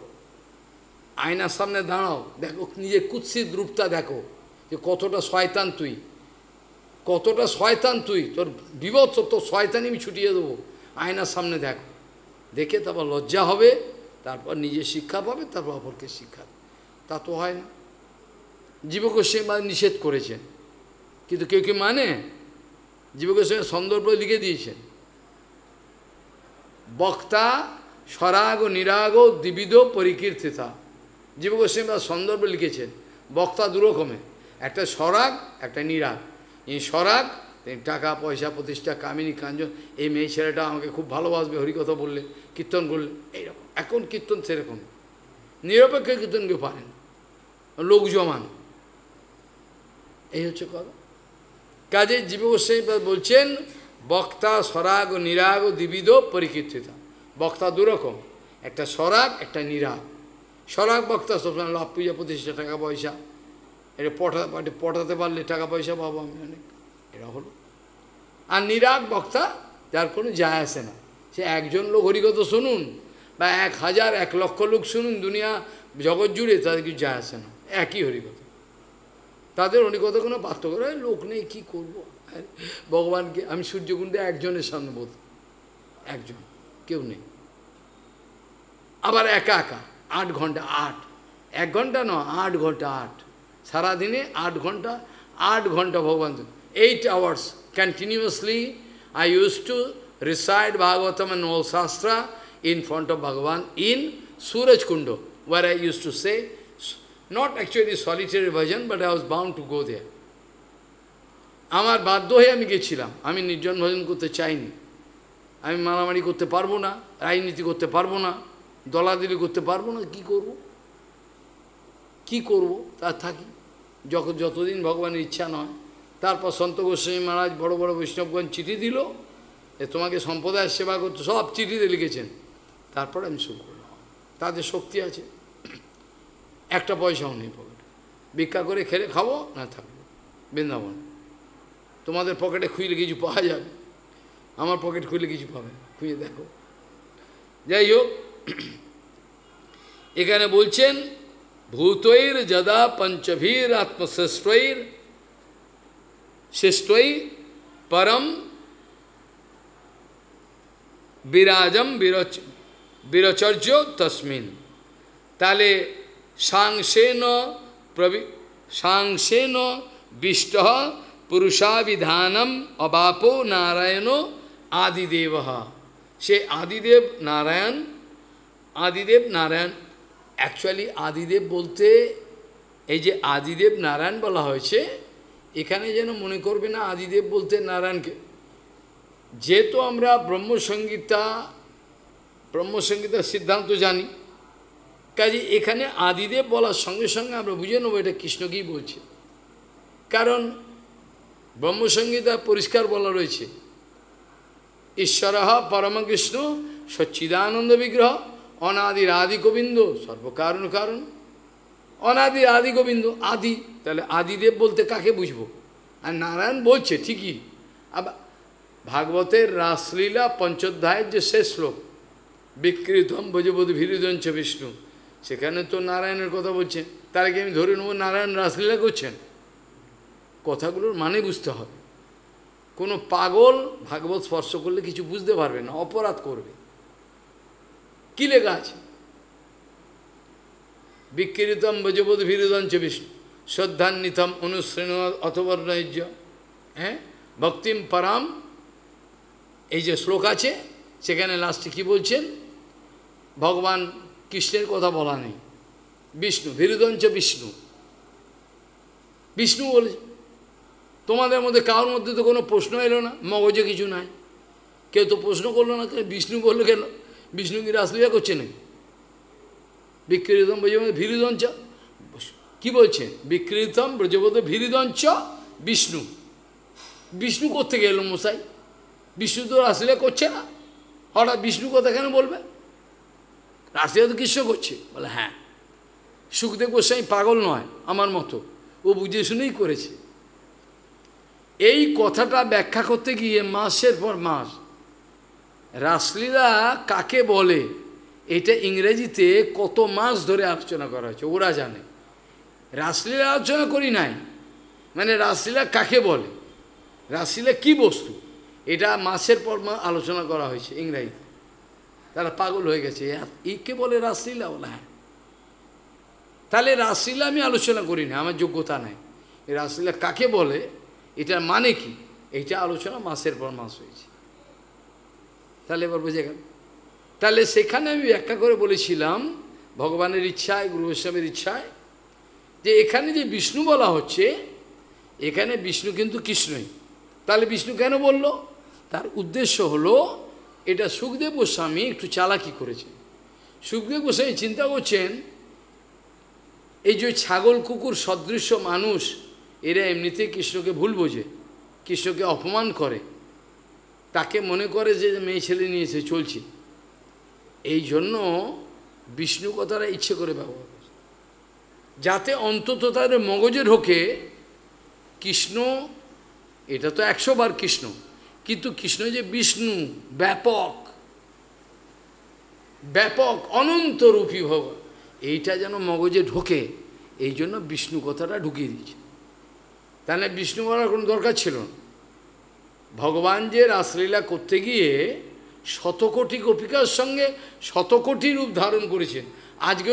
আয়নার সামনে দাঁড়াও দেখো নিজের কুৎসিত রূপটা দেখো যে কতটা শয়তান তুই কতটা শয়তান তুই তোর বিভৎস তোর শয়তানি আমি ছুটিয়ে দেবো আয়নার সামনে দেখো দেখে তারপর লজ্জা হবে তারপর নিজে শিক্ষা পাবে তারপর অপরকে শিক্ষা তা তো হয় না জীবকোষে মানে নিষেধ করেছেন কিন্তু কেউ কেউ মানে জীবকোষে সন্দর্ভ লিখে দিয়েছেন বক্তা স্বরাগ নিরাগ দ্বিবিধ পরিকীর্তিতা জীব গোস্বামী সন্দর্ভ লিখেছেন বক্তা দুরকমে একটা সরাগ একটা নিরাগ ইনি সরাগ তিনি টাকা পয়সা প্রতিষ্ঠা কামিনী কাঞ্জন এই মেয়ে ছেলেটা আমাকে খুব ভালোবাসবে হরিকথা বললে কীর্তন করলে এইরকম এখন কীর্তন সেরকম নিরপেক্ষ কীর্তন কেউ পারেন লোক জমান এই হচ্ছে কথা কাজে জীব গোস্বামী বলছেন বক্তা সরাগ নিরাগ দ্বিবিধ পরিকীর্তিতা বক্তা দুরকম একটা সরাগ একটা নিরাগ সরাক বক্তা সবসময় লাভ পূজা প্রতিষ্ঠা টাকা পয়সা এটা পঠা মানে পঠাতে পারলে টাকা পয়সা পাবো আমি অনেক এরা হলো আর নিরাগ বক্তা যার কোনো যায় আসে না সে একজন লোক হরিগত শুনুন বা এক হাজার এক লক্ষ লোক শুনুন দুনিয়া জগৎ জুড়ে তাদের কিছু যায় আসে না একই হরিগত তাদের হরিগত কোনো পার্থক্য লোক নেই কী করবো ভগবানকে আমি সূর্যকুণ্ডে একজনের সামনে বলতাম একজন কেউ নেই আবার একা একা আট ঘন্টা আট এক ঘন্টা নয় আট ঘন্টা আট সারাদিনে আট ঘন্টা আট ঘন্টা ভগবান eight hours continuously I use to recite Bhagavatam নল শাস্ত্রা ইন ফ্রন্ট অফ ভগবান in Surajkund where I use to say not actually solitary version but I was bound to go there আমার বাধ্য হয়ে আমি গেছিলাম আমি নির্জন ভজন করতে চাইনি আমি মারামারি করতে পারবো না রাজনীতি করতে পারবো না দলাদলি করতে পারবো না কি করব কি করব তার থাকি যখন যতদিন ভগবানের ইচ্ছা নয় তারপর সন্ত গোস্বামী মহারাজ বড় বড় বৈষ্ণবগণ চিঠি দিল এ তোমাকে সম্প্রদায়ের সেবা করতে সব চিঠিতে লিখেছেন তারপর আমি শুরু করলাম তাদের শক্তি আছে একটা পয়সাও নেই পকেটে ভিক্ষা করে খেলে খাবো না থাকবো বৃন্দাবন তোমাদের পকেটে খুঁজলে কিছু পাওয়া যাবে আমার পকেট খুঁজলে কিছু পাবে খুঁজে দেখো যাই হোক এখানে বলছেন ভূতৈর যদা পঞ্চভীর আত্মশ্রেষ্ঠৈর শ্রেষ্ঠৈ পরম বিরাজম বিরচ বিরচর্য তসমিন তালে সাংসেন প্রবি সাংসেন বিষ্ট পুরুষাবিধানম অবাপ নারায়ণ আদিদেব সে আদিদেব নারায়ণ আদিদেব নারায়ণ অ্যাকচুয়ালি আদিদেব বলতে এই যে আদিদেব নারায়ণ বলা হয়েছে এখানে যেন মনে করবে না আদিদেব বলতে নারায়ণকে যেহেতু আমরা ব্রহ্মসংগীতা ব্রহ্মসংগীতার সিদ্ধান্ত জানি কাজে এখানে আদিদেব বলার সঙ্গে সঙ্গে আমরা বুঝে নেবো এটা কৃষ্ণকেই বলছে কারণ ব্রহ্মসংগীতা পরিষ্কার বলা রয়েছে ঈশ্বর পরমকৃষ্ণ সচ্চিদানন্দ বিগ্রহ অনাদি আদি গোবিন্দ সর্বকারণ কারণ অনাদি আদি গোবিন্দ আদি তাহলে আদিদেব বলতে কাকে বুঝবো আর নারায়ণ বলছে ঠিকই আবার ভাগবতের রাসলীলা পঞ্চোধ্যায়ের যে শেষ শ্লোক বিকৃতম ভজবোধ ভিরুদঞ্চ বিষ্ণু সেখানে তো নারায়ণের কথা বলছেন তার আগে আমি ধরে নেব নারায়ণ রাসলীলা করছেন কথাগুলোর মানে বুঝতে হবে কোনো পাগল ভাগবত স্পর্শ করলে কিছু বুঝতে পারবে না অপরাধ করবে কি লেখা আছে বিকৃতম বজবোধ ভিরুদঞ্চ বিষ্ণু শ্রদ্ধান্বিতম অনুশ্রেণ অথবর্ণৈর্য হ্যাঁ ভক্তিম পরাম এই যে শ্লোক আছে সেখানে লাস্টে কি বলছেন ভগবান কৃষ্ণের কথা বলা নেই বিষ্ণু ভিরুদঞ্চ বিষ্ণু বিষ্ণু বলে তোমাদের মধ্যে কারোর মধ্যে তো কোনো প্রশ্ন এলো না মগজে কিছু নাই কেউ তো প্রশ্ন করলো না বিষ্ণু বললো কেন বিষ্ণু রাসলীলা করছে নাকি বিকৃতম ব্রজবধ ভীরিদঞ্চ কি বলছেন বিকৃতম ব্রজবত ভীরিদঞ্চ বিষ্ণু বিষ্ণু করতে গেল মশাই বিষ্ণু তো রাসলীলা করছে না হঠাৎ বিষ্ণু কথা কেন বলবে রাসলীলা তো কৃষ্ণ করছে বলে হ্যাঁ সুখদেব গোস্বাই পাগল নয় আমার মতো ও বুঝে শুনেই করেছে এই কথাটা ব্যাখ্যা করতে গিয়ে মাসের পর মাস রাসলীলা কাকে বলে এটা ইংরেজিতে কত মাস ধরে আলোচনা করা হয়েছে ওরা জানে রাসলীলা আলোচনা করি নাই মানে রাসলীলা কাকে বলে রাসলীলা কি বস্তু এটা মাসের পর আলোচনা করা হয়েছে ইংরাজিতে তারা পাগল হয়ে গেছে ইকে বলে রাসলীলা বলে হ্যাঁ তাহলে রাসলীলা আমি আলোচনা করি না আমার যোগ্যতা নাই রাসলীলা কাকে বলে এটার মানে কি এইটা আলোচনা মাসের পর মাস হয়েছে তাহলে এবার বুঝে গেল তাহলে সেখানে আমি ব্যাখ্যা করে বলেছিলাম ভগবানের ইচ্ছায় গুরু গোস্বামীর ইচ্ছায় যে এখানে যে বিষ্ণু বলা হচ্ছে এখানে বিষ্ণু কিন্তু কৃষ্ণই তাহলে বিষ্ণু কেন বলল তার উদ্দেশ্য হলো এটা সুখদেব গোস্বামী একটু চালাকি করেছে সুখদেব গোস্বামী চিন্তা করছেন এই যে ছাগল কুকুর সদৃশ্য মানুষ এরা এমনিতেই কৃষ্ণকে ভুল বোঝে কৃষ্ণকে অপমান করে তাকে মনে করে যে মেয়ে ছেলে নিয়েছে চলছে এই জন্য বিষ্ণু কথাটা ইচ্ছে করে ব্যবহার করে যাতে অন্তত তার মগজে ঢোকে কৃষ্ণ এটা তো একশো বার কৃষ্ণ কিন্তু কৃষ্ণ যে বিষ্ণু ব্যাপক ব্যাপক অনন্ত রূপী ভগ এইটা যেন মগজে ঢোকে এই জন্য বিষ্ণু কথাটা ঢুকিয়ে দিয়েছে তাহলে বিষ্ণু বলার কোনো দরকার ছিল না ভগবান যে রাসলীলা করতে গিয়ে শতকোটি গোপিকার সঙ্গে শতকোটি রূপ ধারণ করেছেন আজকে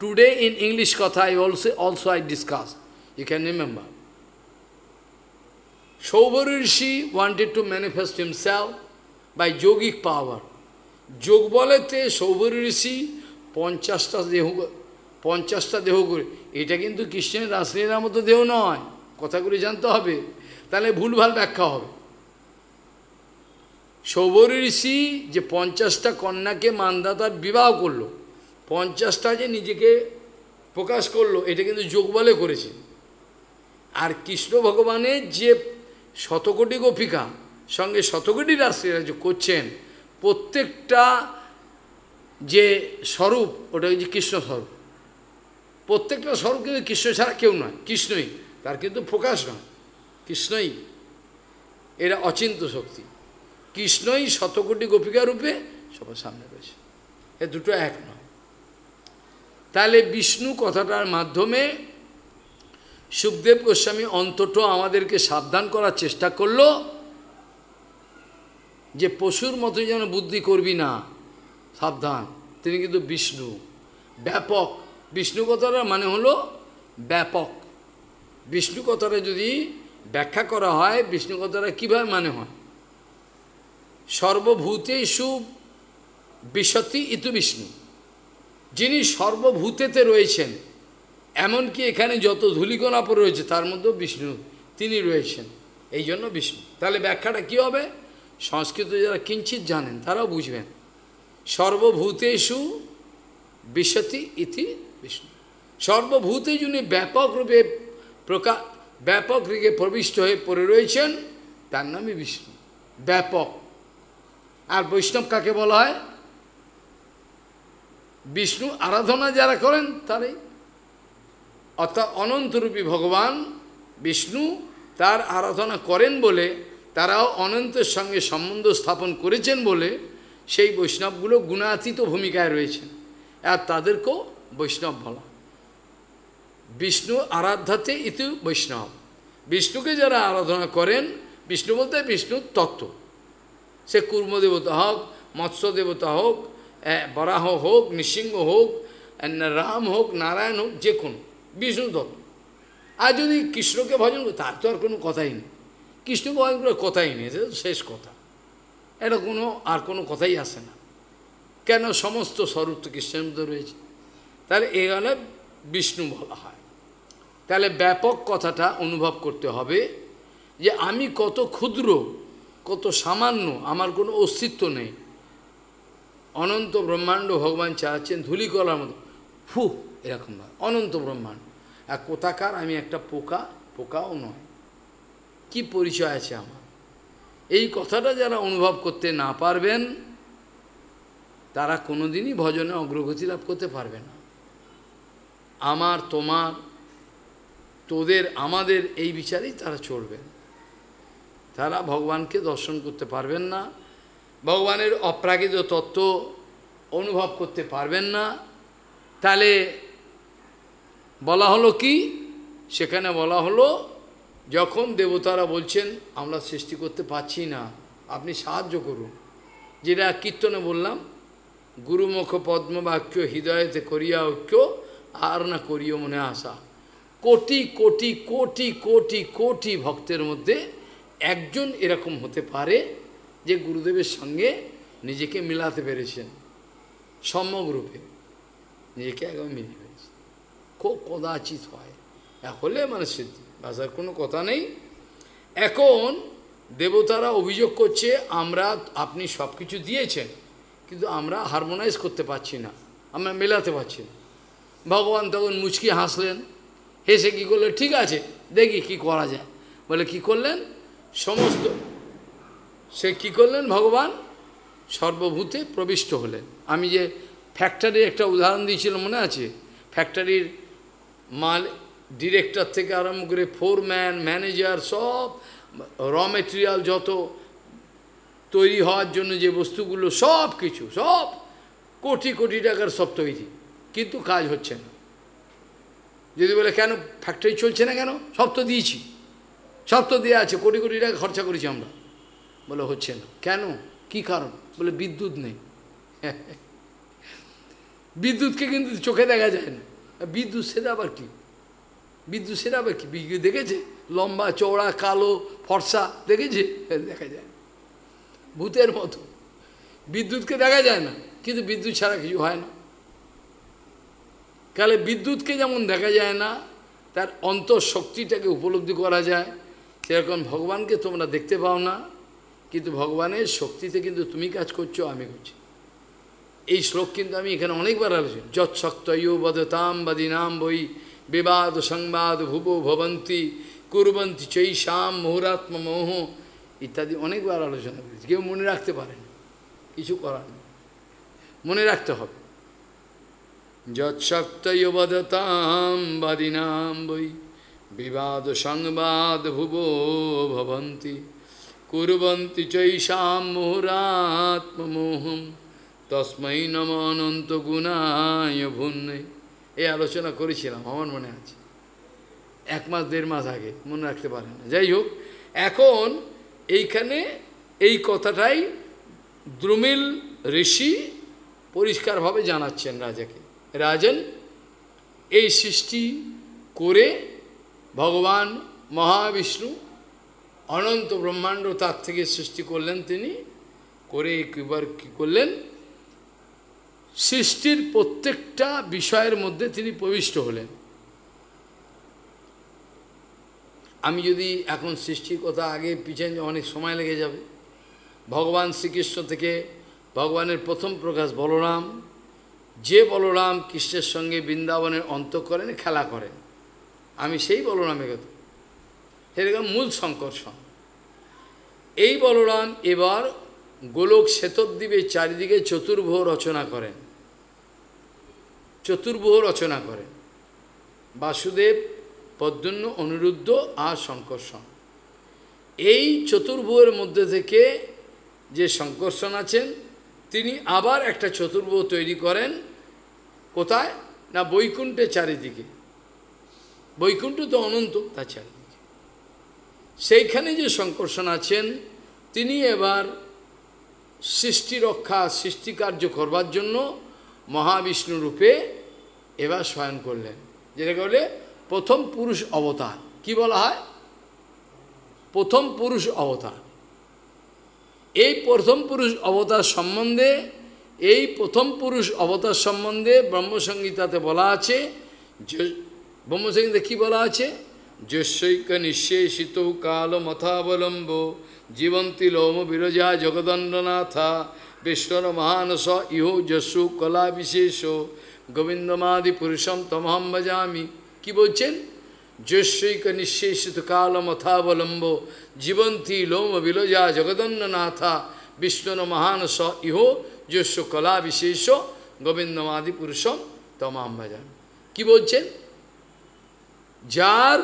টুডে ইন ইংলিশ কথা I also also I discuss you can remember Shobharu Rishi to to manifest himself by যৌগিক পাওয়ার যোগ বলেতে সৌভর ঋষি পঞ্চাশটা দেহ পঞ্চাশটা দেহ করে এটা কিন্তু কৃষ্ণের রাসলীলার মতো দেহ নয় কথাগুলি জানতে হবে তাহলে ভুলভাল ব্যাখ্যা হবে সৌবরী ঋষি যে পঞ্চাশটা কন্যাকে মানদাতার বিবাহ করলো পঞ্চাশটা যে নিজেকে প্রকাশ করলো এটা কিন্তু বলে করেছে আর কৃষ্ণ ভগবানের যে শতকোটি গোপিকা সঙ্গে শতকোটি রাশিরা যে করছেন প্রত্যেকটা যে স্বরূপ ওটা হচ্ছে কৃষ্ণ স্বরূপ প্রত্যেকটা স্বরূপ কিন্তু কৃষ্ণ ছাড়া কেউ নয় কৃষ্ণই তার কিন্তু প্রকাশ নয় কৃষ্ণই এরা অচিন্ত শক্তি কৃষ্ণই শতকোটি গোপিকা রূপে সবার সামনে রয়েছে এ দুটো এক নয় তাহলে বিষ্ণু কথাটার মাধ্যমে সুখদেব গোস্বামী অন্তত আমাদেরকে সাবধান করার চেষ্টা করল যে পশুর মতো যেন বুদ্ধি করবি না সাবধান তিনি কিন্তু বিষ্ণু ব্যাপক বিষ্ণু কথাটা মানে হলো ব্যাপক বিষ্ণু কথাটা যদি ব্যাখ্যা করা হয় বিষ্ণু কথাটা কীভাবে মানে হয় সর্বভূতেষু বিশতি ইতু বিষ্ণু যিনি সর্বভূতেতে রয়েছেন এমনকি এখানে যত ধুলিকণা পড়ে রয়েছে তার মধ্যেও বিষ্ণু তিনি রয়েছেন এই জন্য বিষ্ণু তাহলে ব্যাখ্যাটা কী হবে সংস্কৃত যারা কিঞ্চিত জানেন তারাও বুঝবেন সর্বভূতেষু বিশতি ইতি বিষ্ণু সর্বভূতে যিনি ব্যাপক রূপে প্রকা ব্যাপক রূপে প্রবিষ্ট হয়ে পড়ে রয়েছেন তার নামই বিষ্ণু ব্যাপক আর বৈষ্ণব কাকে বলা হয় বিষ্ণু আরাধনা যারা করেন তারাই অর্থাৎ অনন্তরূপী ভগবান বিষ্ণু তার আরাধনা করেন বলে তারাও অনন্তের সঙ্গে সম্বন্ধ স্থাপন করেছেন বলে সেই বৈষ্ণবগুলো গুণাতীত ভূমিকায় রয়েছে আর তাদেরকেও বৈষ্ণব বলা বিষ্ণু আরাধ্যাতে ইতি বৈষ্ণব বিষ্ণুকে যারা আরাধনা করেন বিষ্ণু বলতে বিষ্ণুর তত্ত্ব সে কুর্মদেবতা হোক মৎস্য দেবতা হোক বরাহ হোক নৃসিংহ হোক রাম হোক নারায়ণ হোক যে কোনো বিষ্ণু ধর্ম আর যদি কৃষ্ণকে ভজন করে তার তো আর কোনো কথাই নেই কৃষ্ণকে ভজন করে কথাই নেই এটা শেষ কথা এটা কোনো আর কোনো কথাই আসে না কেন সমস্ত স্বরূপ তো কৃষ্ণের মধ্যে রয়েছে তাহলে এগুলো বিষ্ণু বলা হয় তাহলে ব্যাপক কথাটা অনুভব করতে হবে যে আমি কত ক্ষুদ্র কত সামান্য আমার কোনো অস্তিত্ব নেই অনন্ত ব্রহ্মাণ্ড ভগবান চাচ্ছেন ধুলিকলার মতো ফু এরকম ভাবে অনন্ত ব্রহ্মাণ্ড আর কোথাকার আমি একটা পোকা পোকাও নয় কি পরিচয় আছে আমার এই কথাটা যারা অনুভব করতে না পারবেন তারা কোনোদিনই ভজনে অগ্রগতি লাভ করতে পারবে না আমার তোমার তোদের আমাদের এই বিচারেই তারা চলবেন তারা ভগবানকে দর্শন করতে পারবেন না ভগবানের অপ্রাকৃত তত্ত্ব অনুভব করতে পারবেন না তাহলে বলা হলো কি সেখানে বলা হলো যখন দেবতারা বলছেন আমরা সৃষ্টি করতে পারছি না আপনি সাহায্য করুন যেটা কীর্তনে বললাম গুরুমুখ পদ্মবাক্য হৃদয়তে করিয়া ঐক্য আর না করিও মনে আসা কোটি কোটি কোটি কোটি কোটি ভক্তের মধ্যে একজন এরকম হতে পারে যে গুরুদেবের সঙ্গে নিজেকে মিলাতে পেরেছেন সম্যকরূপে নিজেকে একদম মিলিয়ে পেরেছেন খুব কদাচিত হয় হলে মানে সিদ্ধি ভাষার কোনো কথা নেই এখন দেবতারা অভিযোগ করছে আমরা আপনি সব কিছু দিয়েছেন কিন্তু আমরা হারমোনাইজ করতে পারছি না আমরা মেলাতে পারছি না ভগবান তখন মুচকি হাসলেন হেসে কি করলেন ঠিক আছে দেখি কি করা যায় বলে কি করলেন সমস্ত সে কি করলেন ভগবান সর্বভূতে প্রবিষ্ট হলেন আমি যে ফ্যাক্টরির একটা উদাহরণ দিয়েছিল মনে আছে ফ্যাক্টরির মাল ডিরেক্টর থেকে আরম্ভ করে ফোরম্যান ম্যানেজার সব র মেটেরিয়াল যত তৈরি হওয়ার জন্য যে বস্তুগুলো সব কিছু সব কোটি কোটি টাকার সব তৈরি কিন্তু কাজ হচ্ছে না যদি বলে কেন ফ্যাক্টরি চলছে না কেন সব তো দিয়েছি সব তো দেওয়া আছে কোটি কোটি টাকা খরচা করেছি আমরা বলে হচ্ছে না কেন কি কারণ বলে বিদ্যুৎ নেই বিদ্যুৎকে কিন্তু চোখে দেখা যায় না বিদ্যুৎ সেটা আবার কি বিদ্যুৎ সেটা আবার কি বিদ্যুৎ দেখেছে লম্বা চওড়া কালো ফর্সা দেখেছে দেখা যায় ভূতের মতো বিদ্যুৎকে দেখা যায় না কিন্তু বিদ্যুৎ ছাড়া কিছু হয় না কালে বিদ্যুৎকে যেমন দেখা যায় না তার অন্তঃশক্তিটাকে উপলব্ধি করা যায় সেরকম ভগবানকে তোমরা দেখতে পাও না কিন্তু ভগবানের শক্তিতে কিন্তু তুমি কাজ করছো আমি করছি এই শ্লোক কিন্তু আমি এখানে অনেকবার আলোচনা যৎসক্ত শক্তয়ো বদতাম বদিনাম বই বিবাদ সংবাদ ভুব ভবন্তি কুরবন্তি চৈ শ্যাম মুহুরাত্ম মোহ ইত্যাদি অনেকবার আলোচনা করেছি কেউ মনে রাখতে পারেন কিছু করার নেই মনে রাখতে হবে যৎসক্ত শক্তয়ো বদতাম বদিনাম বই বিবাদ সংবাদ ভুব ভবন্তি কুরবন্তি চৈষাম মোহরাত্মমোহম তস্মৈ নম অনন্ত গুণায় ভুন্নে এই আলোচনা করেছিলাম আমার মনে আছে এক মাস দেড় মাস আগে মনে রাখতে পারে না যাই হোক এখন এইখানে এই কথাটাই দ্রুমিল ঋষি পরিষ্কারভাবে জানাচ্ছেন রাজাকে রাজন এই সৃষ্টি করে ভগবান মহাবিষ্ণু অনন্ত ব্রহ্মাণ্ড তার থেকে সৃষ্টি করলেন তিনি করে একবার কী করলেন সৃষ্টির প্রত্যেকটা বিষয়ের মধ্যে তিনি প্রবিষ্ট হলেন আমি যদি এখন সৃষ্টির কথা আগে পিছনে অনেক সময় লেগে যাবে ভগবান শ্রীকৃষ্ণ থেকে ভগবানের প্রথম প্রকাশ বলরাম যে বলরাম কৃষ্ণের সঙ্গে বৃন্দাবনের অন্ত করেন খেলা করেন আমি সেই বলরামে গেত সেটাকে মূল সংকর্ষণ এই বলরাম এবার গোলক শ্বেতদ্বীপে চারিদিকে চতুর্ভুহ রচনা করেন চতুর্ভুহ রচনা করেন বাসুদেব পদ্মন্য অনিরুদ্ধ আর সংকর্ষণ এই চতুর্ভুয়ের মধ্যে থেকে যে সংকর্ষণ আছেন তিনি আবার একটা চতুর্ভুহ তৈরি করেন কোথায় না বৈকুণ্ঠের চারিদিকে বৈকুণ্ঠ তো অনন্ত তা চারিদিকে সেইখানে যে শঙ্কর্ষণ আছেন তিনি এবার সৃষ্টি রক্ষা সৃষ্টি কার্য করবার জন্য মহাবিষ্ণু রূপে এবার শয়ন করলেন যেটাকে বলে প্রথম পুরুষ অবতার কি বলা হয় প্রথম পুরুষ অবতার এই প্রথম পুরুষ অবতার সম্বন্ধে এই প্রথম পুরুষ অবতার সম্বন্ধে ব্রহ্মসংগীতাতে বলা আছে ব্রহ্মসংহিতা কী বলা আছে যশৈক নিঃশেষিত কাল মথাবলম্ব জীবন্তি লোম বিরজা জগদণ্ডনাথা বিশ্বর মহানস ইহ যশু কলা বিশেষ গোবিন্দমাদি পুরুষম তমহম বজামি কি বলছেন যশৈক নিঃশেষিত কাল মথাবলম্ব জীবন্তি লোম বিরজা জগদণ্ডনাথা বিষ্ণুর মহান স ইহ যশু কলা বিশেষ গোবিন্দমাদি পুরুষম তমাম ভজামি কি বলছেন যার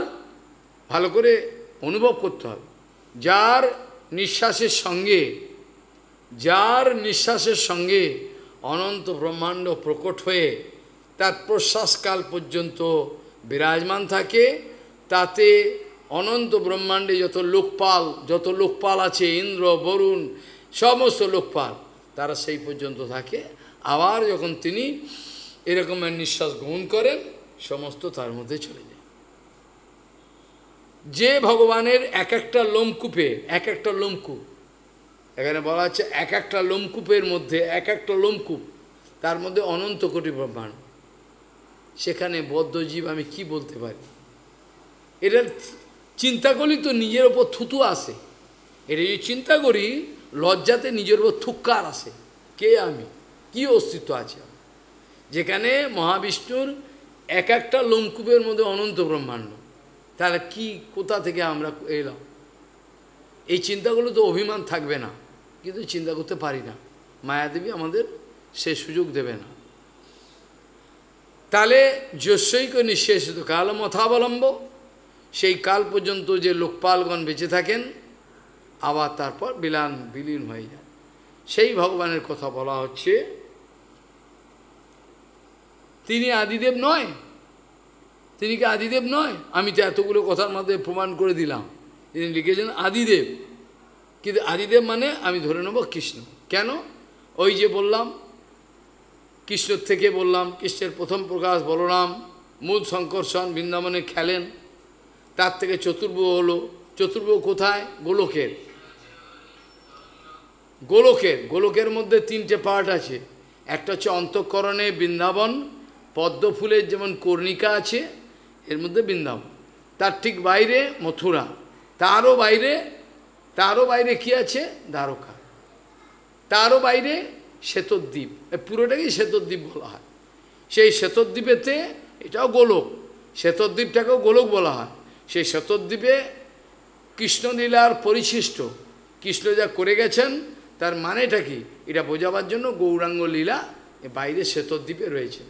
ভালো করে অনুভব করতে হবে যার নিঃশ্বাসের সঙ্গে যার নিঃশ্বাসের সঙ্গে অনন্ত ব্রহ্মাণ্ড প্রকট হয়ে তার প্রশ্বাসকাল পর্যন্ত বিরাজমান থাকে তাতে অনন্ত ব্রহ্মাণ্ডে যত লোকপাল যত লোকপাল আছে ইন্দ্র বরুণ সমস্ত লোকপাল তারা সেই পর্যন্ত থাকে আবার যখন তিনি এরকমের নিঃশ্বাস গ্রহণ করেন সমস্ত তার মধ্যে চলে যায় যে ভগবানের এক একটা লোমকূপে এক একটা লোমকূপ এখানে বলা হচ্ছে এক একটা লোমকূপের মধ্যে এক একটা লোমকূপ তার মধ্যে অনন্ত কোটি ব্রহ্মাণ্ড সেখানে বদ্ধজীব আমি কি বলতে পারি এটা চিন্তা করলি তো নিজের ওপর থুতু আসে এটা যদি চিন্তা করি লজ্জাতে নিজের ওপর থুক্কার আসে কে আমি কি অস্তিত্ব আছে যেখানে মহাবিষ্ণুর এক একটা লোমকূপের মধ্যে অনন্ত ব্রহ্মাণ্ড তাহলে কি কোথা থেকে আমরা এলাম এই চিন্তাগুলো তো অভিমান থাকবে না কিন্তু চিন্তা করতে পারি না মায়াদেবী আমাদের সে সুযোগ দেবে না তাহলে যশ্বৈক নিঃশেষিত কাল মথাবলম্ব সেই কাল পর্যন্ত যে লোকপালগণ বেঁচে থাকেন আবার তারপর বিলান বিলীন হয়ে যায় সেই ভগবানের কথা বলা হচ্ছে তিনি আদিদেব নয় তিনি কি আদিদেব নয় আমি তো এতগুলো কথার মাধ্যমে প্রমাণ করে দিলাম তিনি লিখেছেন আদিদেব কিন্তু আদিদেব মানে আমি ধরে নেব কৃষ্ণ কেন ওই যে বললাম কৃষ্ণর থেকে বললাম কৃষ্ণের প্রথম প্রকাশ বলরাম মূল সংকর্ষণ বৃন্দাবনে খেলেন তার থেকে চতুর্ব হলো চতুর্ব কোথায় গোলকের গোলকের গোলকের মধ্যে তিনটে পার্ট আছে একটা হচ্ছে অন্তঃকরণে বৃন্দাবন পদ্ম ফুলের যেমন কর্ণিকা আছে এর মধ্যে বৃন্দাবন তার ঠিক বাইরে মথুরা তারও বাইরে তারও বাইরে কি আছে দ্বারকা তারও বাইরে শ্বেতদ্বীপ পুরোটাকেই শ্বেতদ্বীপ বলা হয় সেই শ্বেতদ্বীপেতে এটাও গোলক শ্বেতদ্বীপটাকেও গোলক বলা হয় সেই শ্বেতদ্বীপে কৃষ্ণলীলার পরিশিষ্ট কৃষ্ণ যা করে গেছেন তার মানেটা কি এটা বোঝাবার জন্য গৌরাঙ্গ লীলা বাইরে শ্বেতদ্বীপে রয়েছে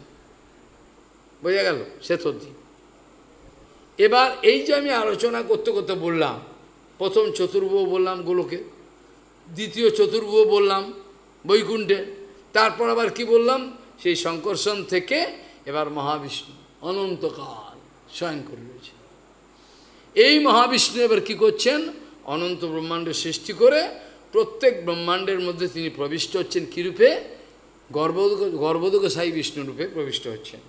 বোঝা গেল শ্বেতদ্বীপ এবার এই যে আমি আলোচনা করতে করতে বললাম প্রথম চতুর্ভুব বললাম গোলকে দ্বিতীয় চতুর্ভুব বললাম বৈকুণ্ঠে তারপর আবার কি বললাম সেই শঙ্কর্ষণ থেকে এবার মহাবিষ্ণু অনন্তকাল স্বয়ং করে রয়েছে এই মহাবিষ্ণু এবার কী করছেন অনন্ত ব্রহ্মাণ্ড সৃষ্টি করে প্রত্যেক ব্রহ্মাণ্ডের মধ্যে তিনি প্রবিষ্ট হচ্ছেন কীরূপে গর্ভদ গর্ভদ সাই বিষ্ণুরূপে প্রবিষ্ট হচ্ছেন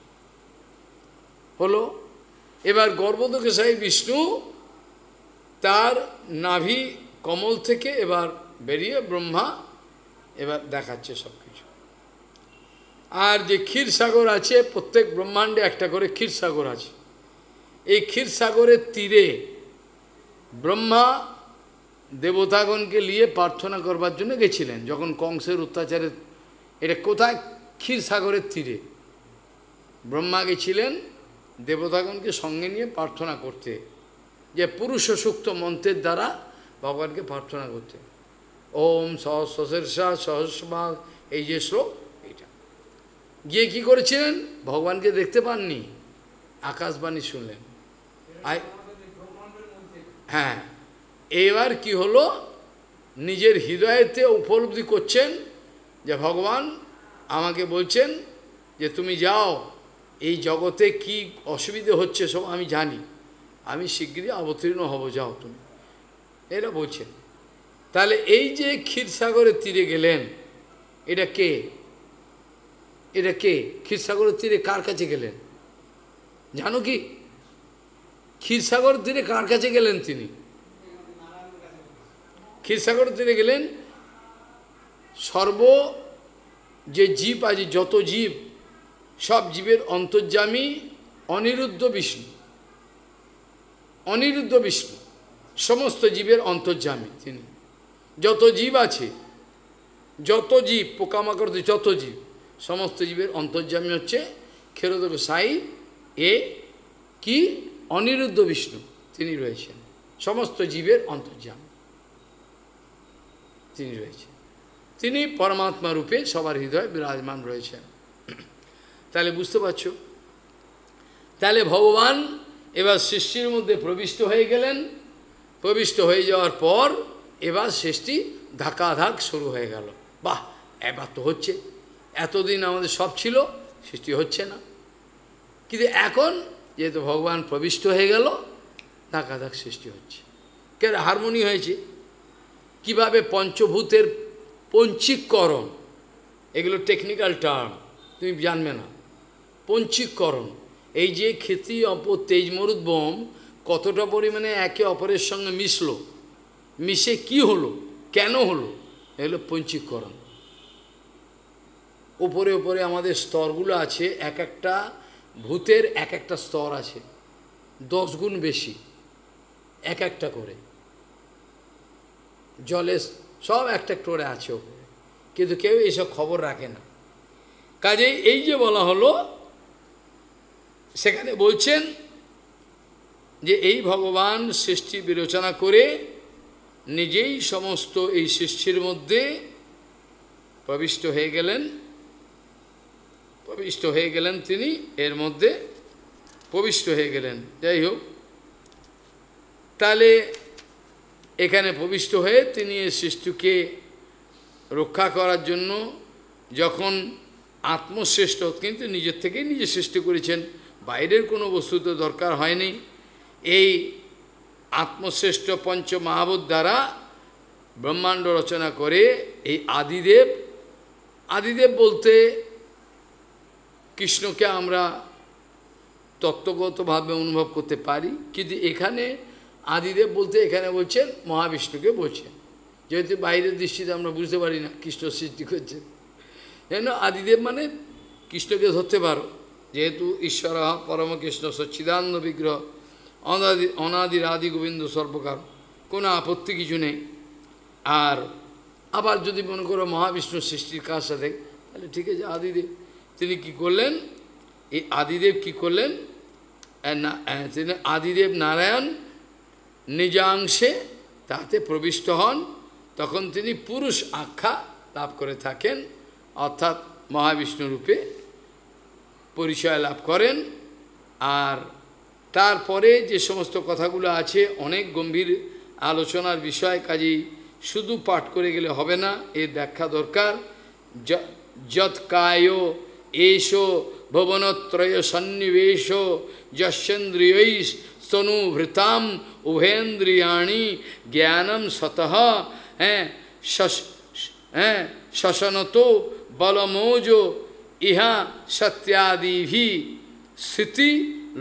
হলো এবার গর্ভদকে সাহেব বিষ্ণু তার নাভি কমল থেকে এবার বেরিয়ে ব্রহ্মা এবার দেখাচ্ছে সব কিছু আর যে ক্ষীর সাগর আছে প্রত্যেক ব্রহ্মাণ্ডে একটা করে ক্ষীর সাগর আছে এই ক্ষীর সাগরের তীরে ব্রহ্মা দেবতাগণকে নিয়ে প্রার্থনা করবার জন্য গেছিলেন যখন কংসের অত্যাচারে এটা কোথায় ক্ষীর সাগরের তীরে ব্রহ্মা গেছিলেন দেবতাগণকে সঙ্গে নিয়ে প্রার্থনা করতে যে পুরুষ সুক্ত মন্ত্রের দ্বারা ভগবানকে প্রার্থনা করতে ওম সহস্রশা সহস্বা এই যে শ্লোক এটা গিয়ে কী করেছিলেন ভগবানকে দেখতে পাননি আকাশবাণী শুনলেন হ্যাঁ এবার কি হলো নিজের হৃদয়েতে উপলব্ধি করছেন যে ভগবান আমাকে বলছেন যে তুমি যাও এই জগতে কি অসুবিধে হচ্ছে সব আমি জানি আমি শীঘ্রই অবতীর্ণ হব যাও তুমি এরা বলছেন তাহলে এই যে ক্ষীরসাগরের তীরে গেলেন এটা কে এটা কে ক্ষীরসাগরের তীরে কার কাছে গেলেন জানো কি ক্ষীরসাগরের তীরে কার কাছে গেলেন তিনি ক্ষীরসাগরের তীরে গেলেন সর্ব যে জীব আছে যত জীব সব জীবের অন্তর্জামী অনিরুদ্ধ বিষ্ণু অনিরুদ্ধ বিষ্ণু সমস্ত জীবের অন্তর্জামী তিনি যত জীব আছে যত জীব পোকামাকড় যত জীব সমস্ত জীবের অন্তর্জামী হচ্ছে ক্ষেরদ সাই এ কি অনিরুদ্ধ বিষ্ণু তিনি রয়েছেন সমস্ত জীবের অন্তর্যামী তিনি রয়েছেন তিনি পরমাত্মা রূপে সবার হৃদয়ে বিরাজমান রয়েছেন তাহলে বুঝতে পারছো তাহলে ভগবান এবার সৃষ্টির মধ্যে প্রবিষ্ট হয়ে গেলেন প্রবিষ্ট হয়ে যাওয়ার পর এবার সৃষ্টি ধাকাধাক শুরু হয়ে গেল বাহ এবার তো হচ্ছে এতদিন আমাদের সব ছিল সৃষ্টি হচ্ছে না কিন্তু এখন যেহেতু ভগবান প্রবিষ্ট হয়ে গেল ধাকাধাক সৃষ্টি হচ্ছে কে হারমোনি হয়েছে কিভাবে পঞ্চভূতের পঞ্চিককরণ এগুলো টেকনিক্যাল টার্ম তুমি জানবে না পঞ্চিকরণ এই যে খেতি অপর তেজমরুদ বোম কতটা পরিমাণে একে অপরের সঙ্গে মিশলো মিশে কি হলো কেন হলো এগুলো পঞ্চিকরণ ওপরে ওপরে আমাদের স্তরগুলো আছে এক একটা ভূতের এক একটা স্তর আছে দশ গুণ বেশি এক একটা করে জলে সব একটা করে আছে ওপরে কিন্তু কেউ এইসব খবর রাখে না কাজেই এই যে বলা হলো সেখানে বলছেন যে এই ভগবান সৃষ্টি বিরোচনা করে নিজেই সমস্ত এই সৃষ্টির মধ্যে প্রবিষ্ট হয়ে গেলেন প্রবিষ্ট হয়ে গেলেন তিনি এর মধ্যে প্রবিষ্ট হয়ে গেলেন যাই হোক তাহলে এখানে প্রবিষ্ট হয়ে তিনি এই সৃষ্টিকে রক্ষা করার জন্য যখন আত্মশ্রেষ্ঠ কিন্তু নিজের থেকেই নিজে সৃষ্টি করেছেন বাইরের কোনো বস্তু তো দরকার হয়নি এই আত্মশ্রেষ্ঠ পঞ্চ মহাবোধ দ্বারা ব্রহ্মাণ্ড রচনা করে এই আদিদেব আদিদেব বলতে কৃষ্ণকে আমরা তত্ত্বগতভাবে অনুভব করতে পারি কিন্তু এখানে আদিদেব বলতে এখানে বলছেন মহাবিষ্ণুকে বলছেন যেহেতু বাইরের দৃষ্টিতে আমরা বুঝতে পারি না কৃষ্ণ সৃষ্টি করছেন যেন আদিদেব মানে কৃষ্ণকে ধরতে পারো যেহেতু ঈশ্বর পরমকৃষ্ণ সচ্চিদানন্দ বিগ্রহ অনাদি অনাদির আদি গোবিন্দ সর্বকার কোনো আপত্তি কিছু নেই আর আবার যদি মনে করো মহাবিষ্ণু সৃষ্টির কাজ সাথে তাহলে ঠিক আছে আদিদেব তিনি কি করলেন এই আদিদেব কি করলেন তিনি আদিদেব নারায়ণ নিজাংশে তাতে প্রবিষ্ট হন তখন তিনি পুরুষ আখ্যা লাভ করে থাকেন অর্থাৎ মহাবিষ্ণু রূপে পরিচয় লাভ করেন আর তারপরে যে সমস্ত কথাগুলো আছে অনেক গম্ভীর আলোচনার বিষয় কাজেই শুধু পাঠ করে গেলে হবে না এর ব্যাখ্যা দরকার যৎ কায় এষ ভবনত্রয় সন্নিবেশ যশেন্দ্রিয় স্তনুভৃতাম উভেন্দ্রিয়াণী জ্ঞানম সতহ হ্যাঁ, হ্যাঁ শশনত বলমোজ ইহা সত্যাদিভি ভি স্মৃতি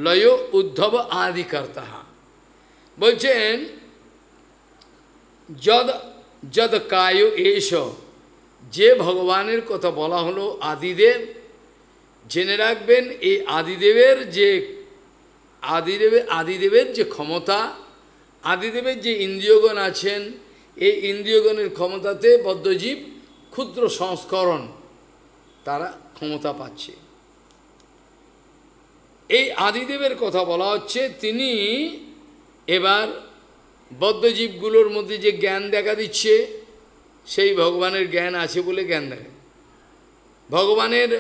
লয় উদ্ধব আদি কর্তা বলছেন যদ যদ কায় এস যে ভগবানের কথা বলা হলো আদিদেব জেনে রাখবেন এই আদিদেবের যে আদিদেবের আদিদেবের যে ক্ষমতা আদিদেবের যে ইন্দ্রিয়গণ আছেন এই ইন্দ্রিয়গণের ক্ষমতাতে বদ্ধজীব ক্ষুদ্র সংস্করণ তারা ক্ষমতা পাচ্ছে এই আদিদেবের কথা বলা হচ্ছে তিনি এবার বদ্ধজীবগুলোর মধ্যে যে জ্ঞান দেখা দিচ্ছে সেই ভগবানের জ্ঞান আছে বলে জ্ঞান দেখে ভগবানের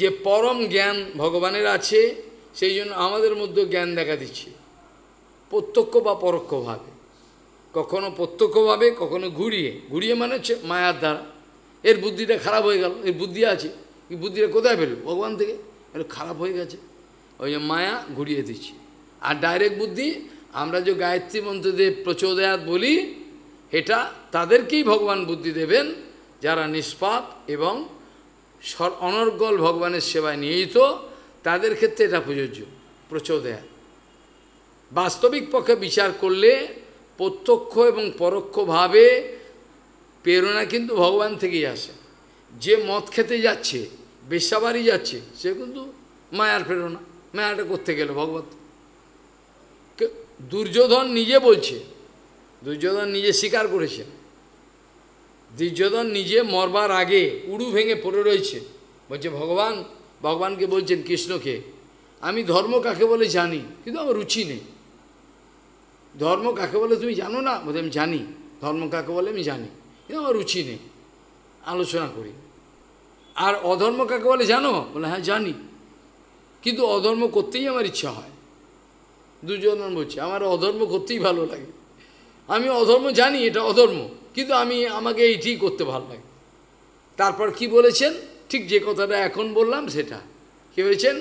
যে পরম জ্ঞান ভগবানের আছে সেই জন্য আমাদের মধ্যে জ্ঞান দেখা দিচ্ছে প্রত্যক্ষ বা পরোক্ষভাবে কখনো প্রত্যক্ষভাবে কখনো ঘুরিয়ে ঘুরিয়ে মানে হচ্ছে মায়ার দ্বারা এর বুদ্ধিটা খারাপ হয়ে গেল এর বুদ্ধি আছে এই বুদ্ধিটা কোথায় পেল ভগবান থেকে এটা খারাপ হয়ে গেছে ওই যে মায়া ঘুরিয়ে দিচ্ছি আর ডাইরেক্ট বুদ্ধি আমরা যে গায়ত্রী মন্ত্রদের প্রচোদয়াত বলি এটা তাদেরকেই ভগবান বুদ্ধি দেবেন যারা নিষ্পাপ এবং অনর্গল ভগবানের সেবায় নিয়োজিত তাদের ক্ষেত্রে এটা প্রযোজ্য প্রচোদয়াত বাস্তবিক পক্ষে বিচার করলে প্রত্যক্ষ এবং পরোক্ষভাবে প্রেরণা কিন্তু ভগবান থেকেই আসে যে মদ খেতে যাচ্ছে বেশাবাড়ি যাচ্ছে সে কিন্তু মায়ার প্রেরণা মায়াটা করতে গেল ভগবত দুর্যোধন নিজে বলছে দুর্যোধন নিজে স্বীকার করেছে দুর্যোধন নিজে মরবার আগে উড়ু ভেঙে পড়ে রয়েছে বলছে ভগবান ভগবানকে বলছেন কৃষ্ণকে আমি ধর্ম কাকে বলে জানি কিন্তু আমার রুচি নেই ধর্ম কাকে বলে তুমি জানো না বলতে আমি জানি ধর্ম কাকে বলে আমি জানি কিন্তু আমার রুচি নেই আলোচনা করি আর অধর্ম কাকে বলে জানো বলে হ্যাঁ জানি কিন্তু অধর্ম করতেই আমার ইচ্ছা হয় দুজন বলছে আমার অধর্ম করতেই ভালো লাগে আমি অধর্ম জানি এটা অধর্ম কিন্তু আমি আমাকে এইটি করতে ভালো লাগে তারপর কি বলেছেন ঠিক যে কথাটা এখন বললাম সেটা কি বলছেন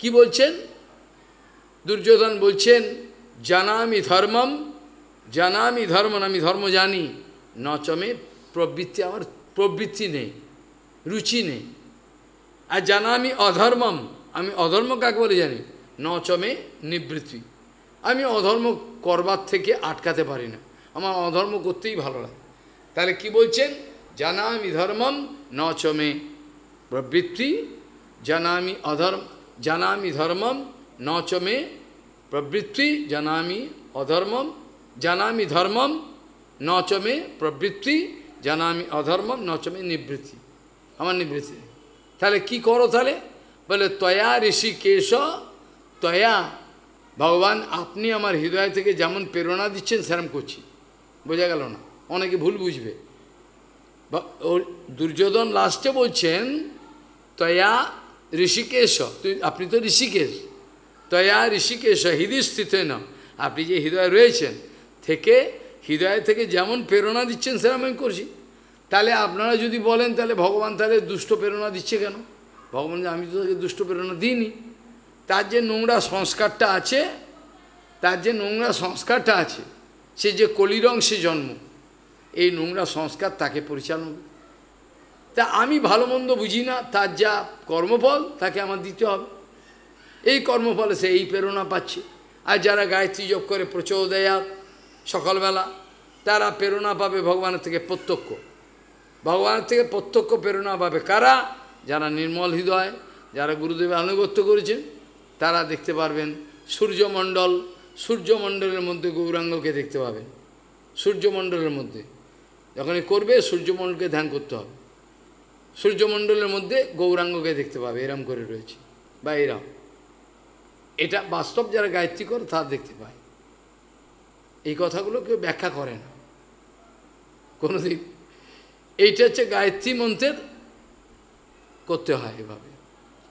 কি বলছেন দুর্যোধন বলছেন জানামি ধর্মম জানামি ধর্ম আমি ধর্ম জানি নচমে প্রবৃত্তি আমার প্রবৃত্তি নেই রুচি নেই আর জানামি অধর্মম আমি অধর্ম কাকে বলে জানি নচমে নিবৃত্তি আমি অধর্ম করবার থেকে আটকাতে পারি না আমার অধর্ম করতেই ভালো লাগে তাহলে কি বলছেন জানামি ধর্মম নচমে প্রবৃত্তি জানামি অধর্ম জানামি ধর্মম নচমে প্রবৃত্তি জানামি অধর্মম জানামি ধর্মম নচমে প্রবৃত্তি জানামি অধর্মম নচমে নিবৃত্তি আমার নিবৃত্তি তাহলে কি করো তাহলে বলে তয়া ঋষিকেশ তয়া ভগবান আপনি আমার হৃদয় থেকে যেমন প্রেরণা দিচ্ছেন সেরম করছি বোঝা গেল না অনেকে ভুল বুঝবে দুর্যোধন লাস্টে বলছেন তয়া ঋষিকেশ তুই আপনি তো ঋষিকেশ তয়া ঋষিকেশ হৃদয় স্থিত না আপনি যে হৃদয় রয়েছেন থেকে হৃদয় থেকে যেমন প্রেরণা দিচ্ছেন সেরকম আমি করছি তাহলে আপনারা যদি বলেন তাহলে ভগবান তাহলে দুষ্ট প্রেরণা দিচ্ছে কেন ভগবান আমি তো তাকে দুষ্ট প্রেরণা দিইনি তার যে নোংরা সংস্কারটা আছে তার যে নোংরা সংস্কারটা আছে সে যে কলিরং সে জন্ম এই নোংরা সংস্কার তাকে পরিচালন তা আমি ভালো মন্দ বুঝি না তার যা কর্মফল তাকে আমার দিতে হবে এই কর্মফলে সে এই প্রেরণা পাচ্ছে আর যারা গায়ত্রী যোগ করে প্রচোদয়া সকালবেলা তারা প্রেরণা পাবে ভগবানের থেকে প্রত্যক্ষ ভগবানের থেকে প্রত্যক্ষ প্রেরণা পাবে কারা যারা নির্মল হৃদয় যারা গুরুদেবের আনুগত্য করেছেন তারা দেখতে পারবেন সূর্যমণ্ডল সূর্যমণ্ডলের মধ্যে গৌরাঙ্গকে দেখতে পাবেন সূর্যমণ্ডলের মধ্যে যখনই করবে সূর্যমণ্ডলকে ধ্যান করতে হবে সূর্যমণ্ডলের মধ্যে গৌরাঙ্গকে দেখতে পাবে এরম করে রয়েছে বা এরম এটা বাস্তব যারা গায়ত্রী করে তা দেখতে পায় এই কথাগুলো কেউ ব্যাখ্যা করে না কোনোদিন এইটা হচ্ছে গায়ত্রী মন্ত্রের করতে হয় এভাবে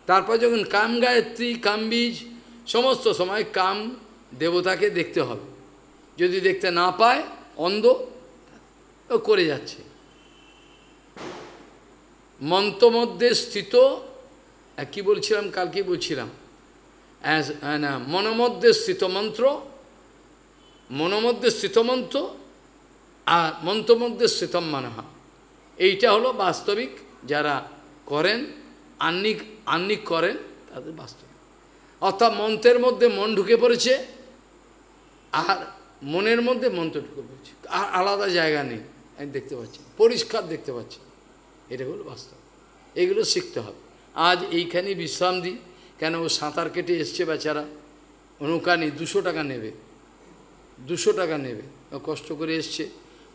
তারপর যখন কাম গায়ত্রী কাম বীজ সমস্ত সময় কাম দেবতাকে দেখতে হবে যদি দেখতে না পায় অন্ধ করে যাচ্ছে মন্ত্রমধ্যে স্থিত কি বলছিলাম কালকে বলছিলাম না মনমধ্যে স্থিত মন্ত্র মনোমধ্যে স্থিতমন্ত আর মন্ত্রমধ্যে মানে মানাহা এইটা হলো বাস্তবিক যারা করেন আন্নিক আন্নিক করেন তাদের বাস্তবিক অর্থাৎ মন্ত্রের মধ্যে মন ঢুকে পড়েছে আর মনের মধ্যে মন্ত্র ঢুকে পড়েছে আর আলাদা জায়গা নেই আমি দেখতে পাচ্ছি পরিষ্কার দেখতে পাচ্ছি এটা হলো বাস্তব এগুলো শিখতে হবে আজ এইখানেই বিশ্রাম দিই কেন ও সাঁতার কেটে এসছে বেচারা নৌকা নেই দুশো টাকা নেবে দুশো টাকা নেবে কষ্ট করে এসছে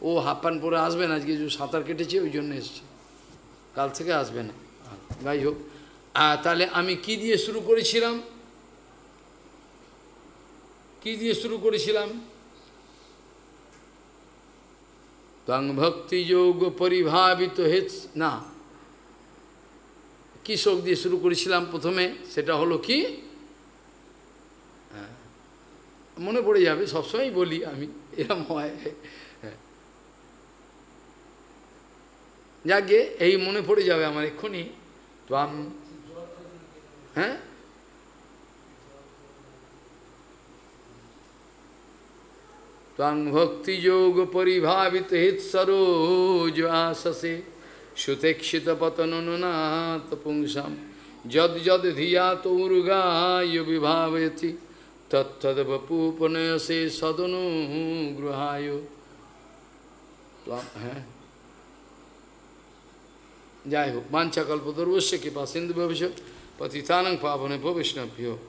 ও হাফ প্যান্ট পরে আসবে না আজকে সাঁতার কেটেছে ওই জন্য এসছে কাল থেকে আসবে না যাই হোক তাহলে আমি কি দিয়ে শুরু করেছিলাম কি দিয়ে শুরু করেছিলাম তং ভক্তি যোগ পরিভাবিত হেস না কি শোক দিয়ে শুরু করেছিলাম প্রথমে সেটা হলো কি মনে পড়ে যাবে সবসময় বলি আমি এরম হয় যাকে এই মনে পড়ে যাবে আমার এক্ষুনি ত্বাম হ্যাঁ ত্বাং ভক্তিযোগ পরিভাবিত হিত সরোজ আসে সুতেক্ষিত নাত পুংসাম যদ যদ ধিয়া তৌরুগায় বিভাবয়তি तत्द से सदनु गृहायु है हो मांचा कल्पतरुष्य कृपा सिंधु भविष्य पतितानंग पावन भविष्णभ्यो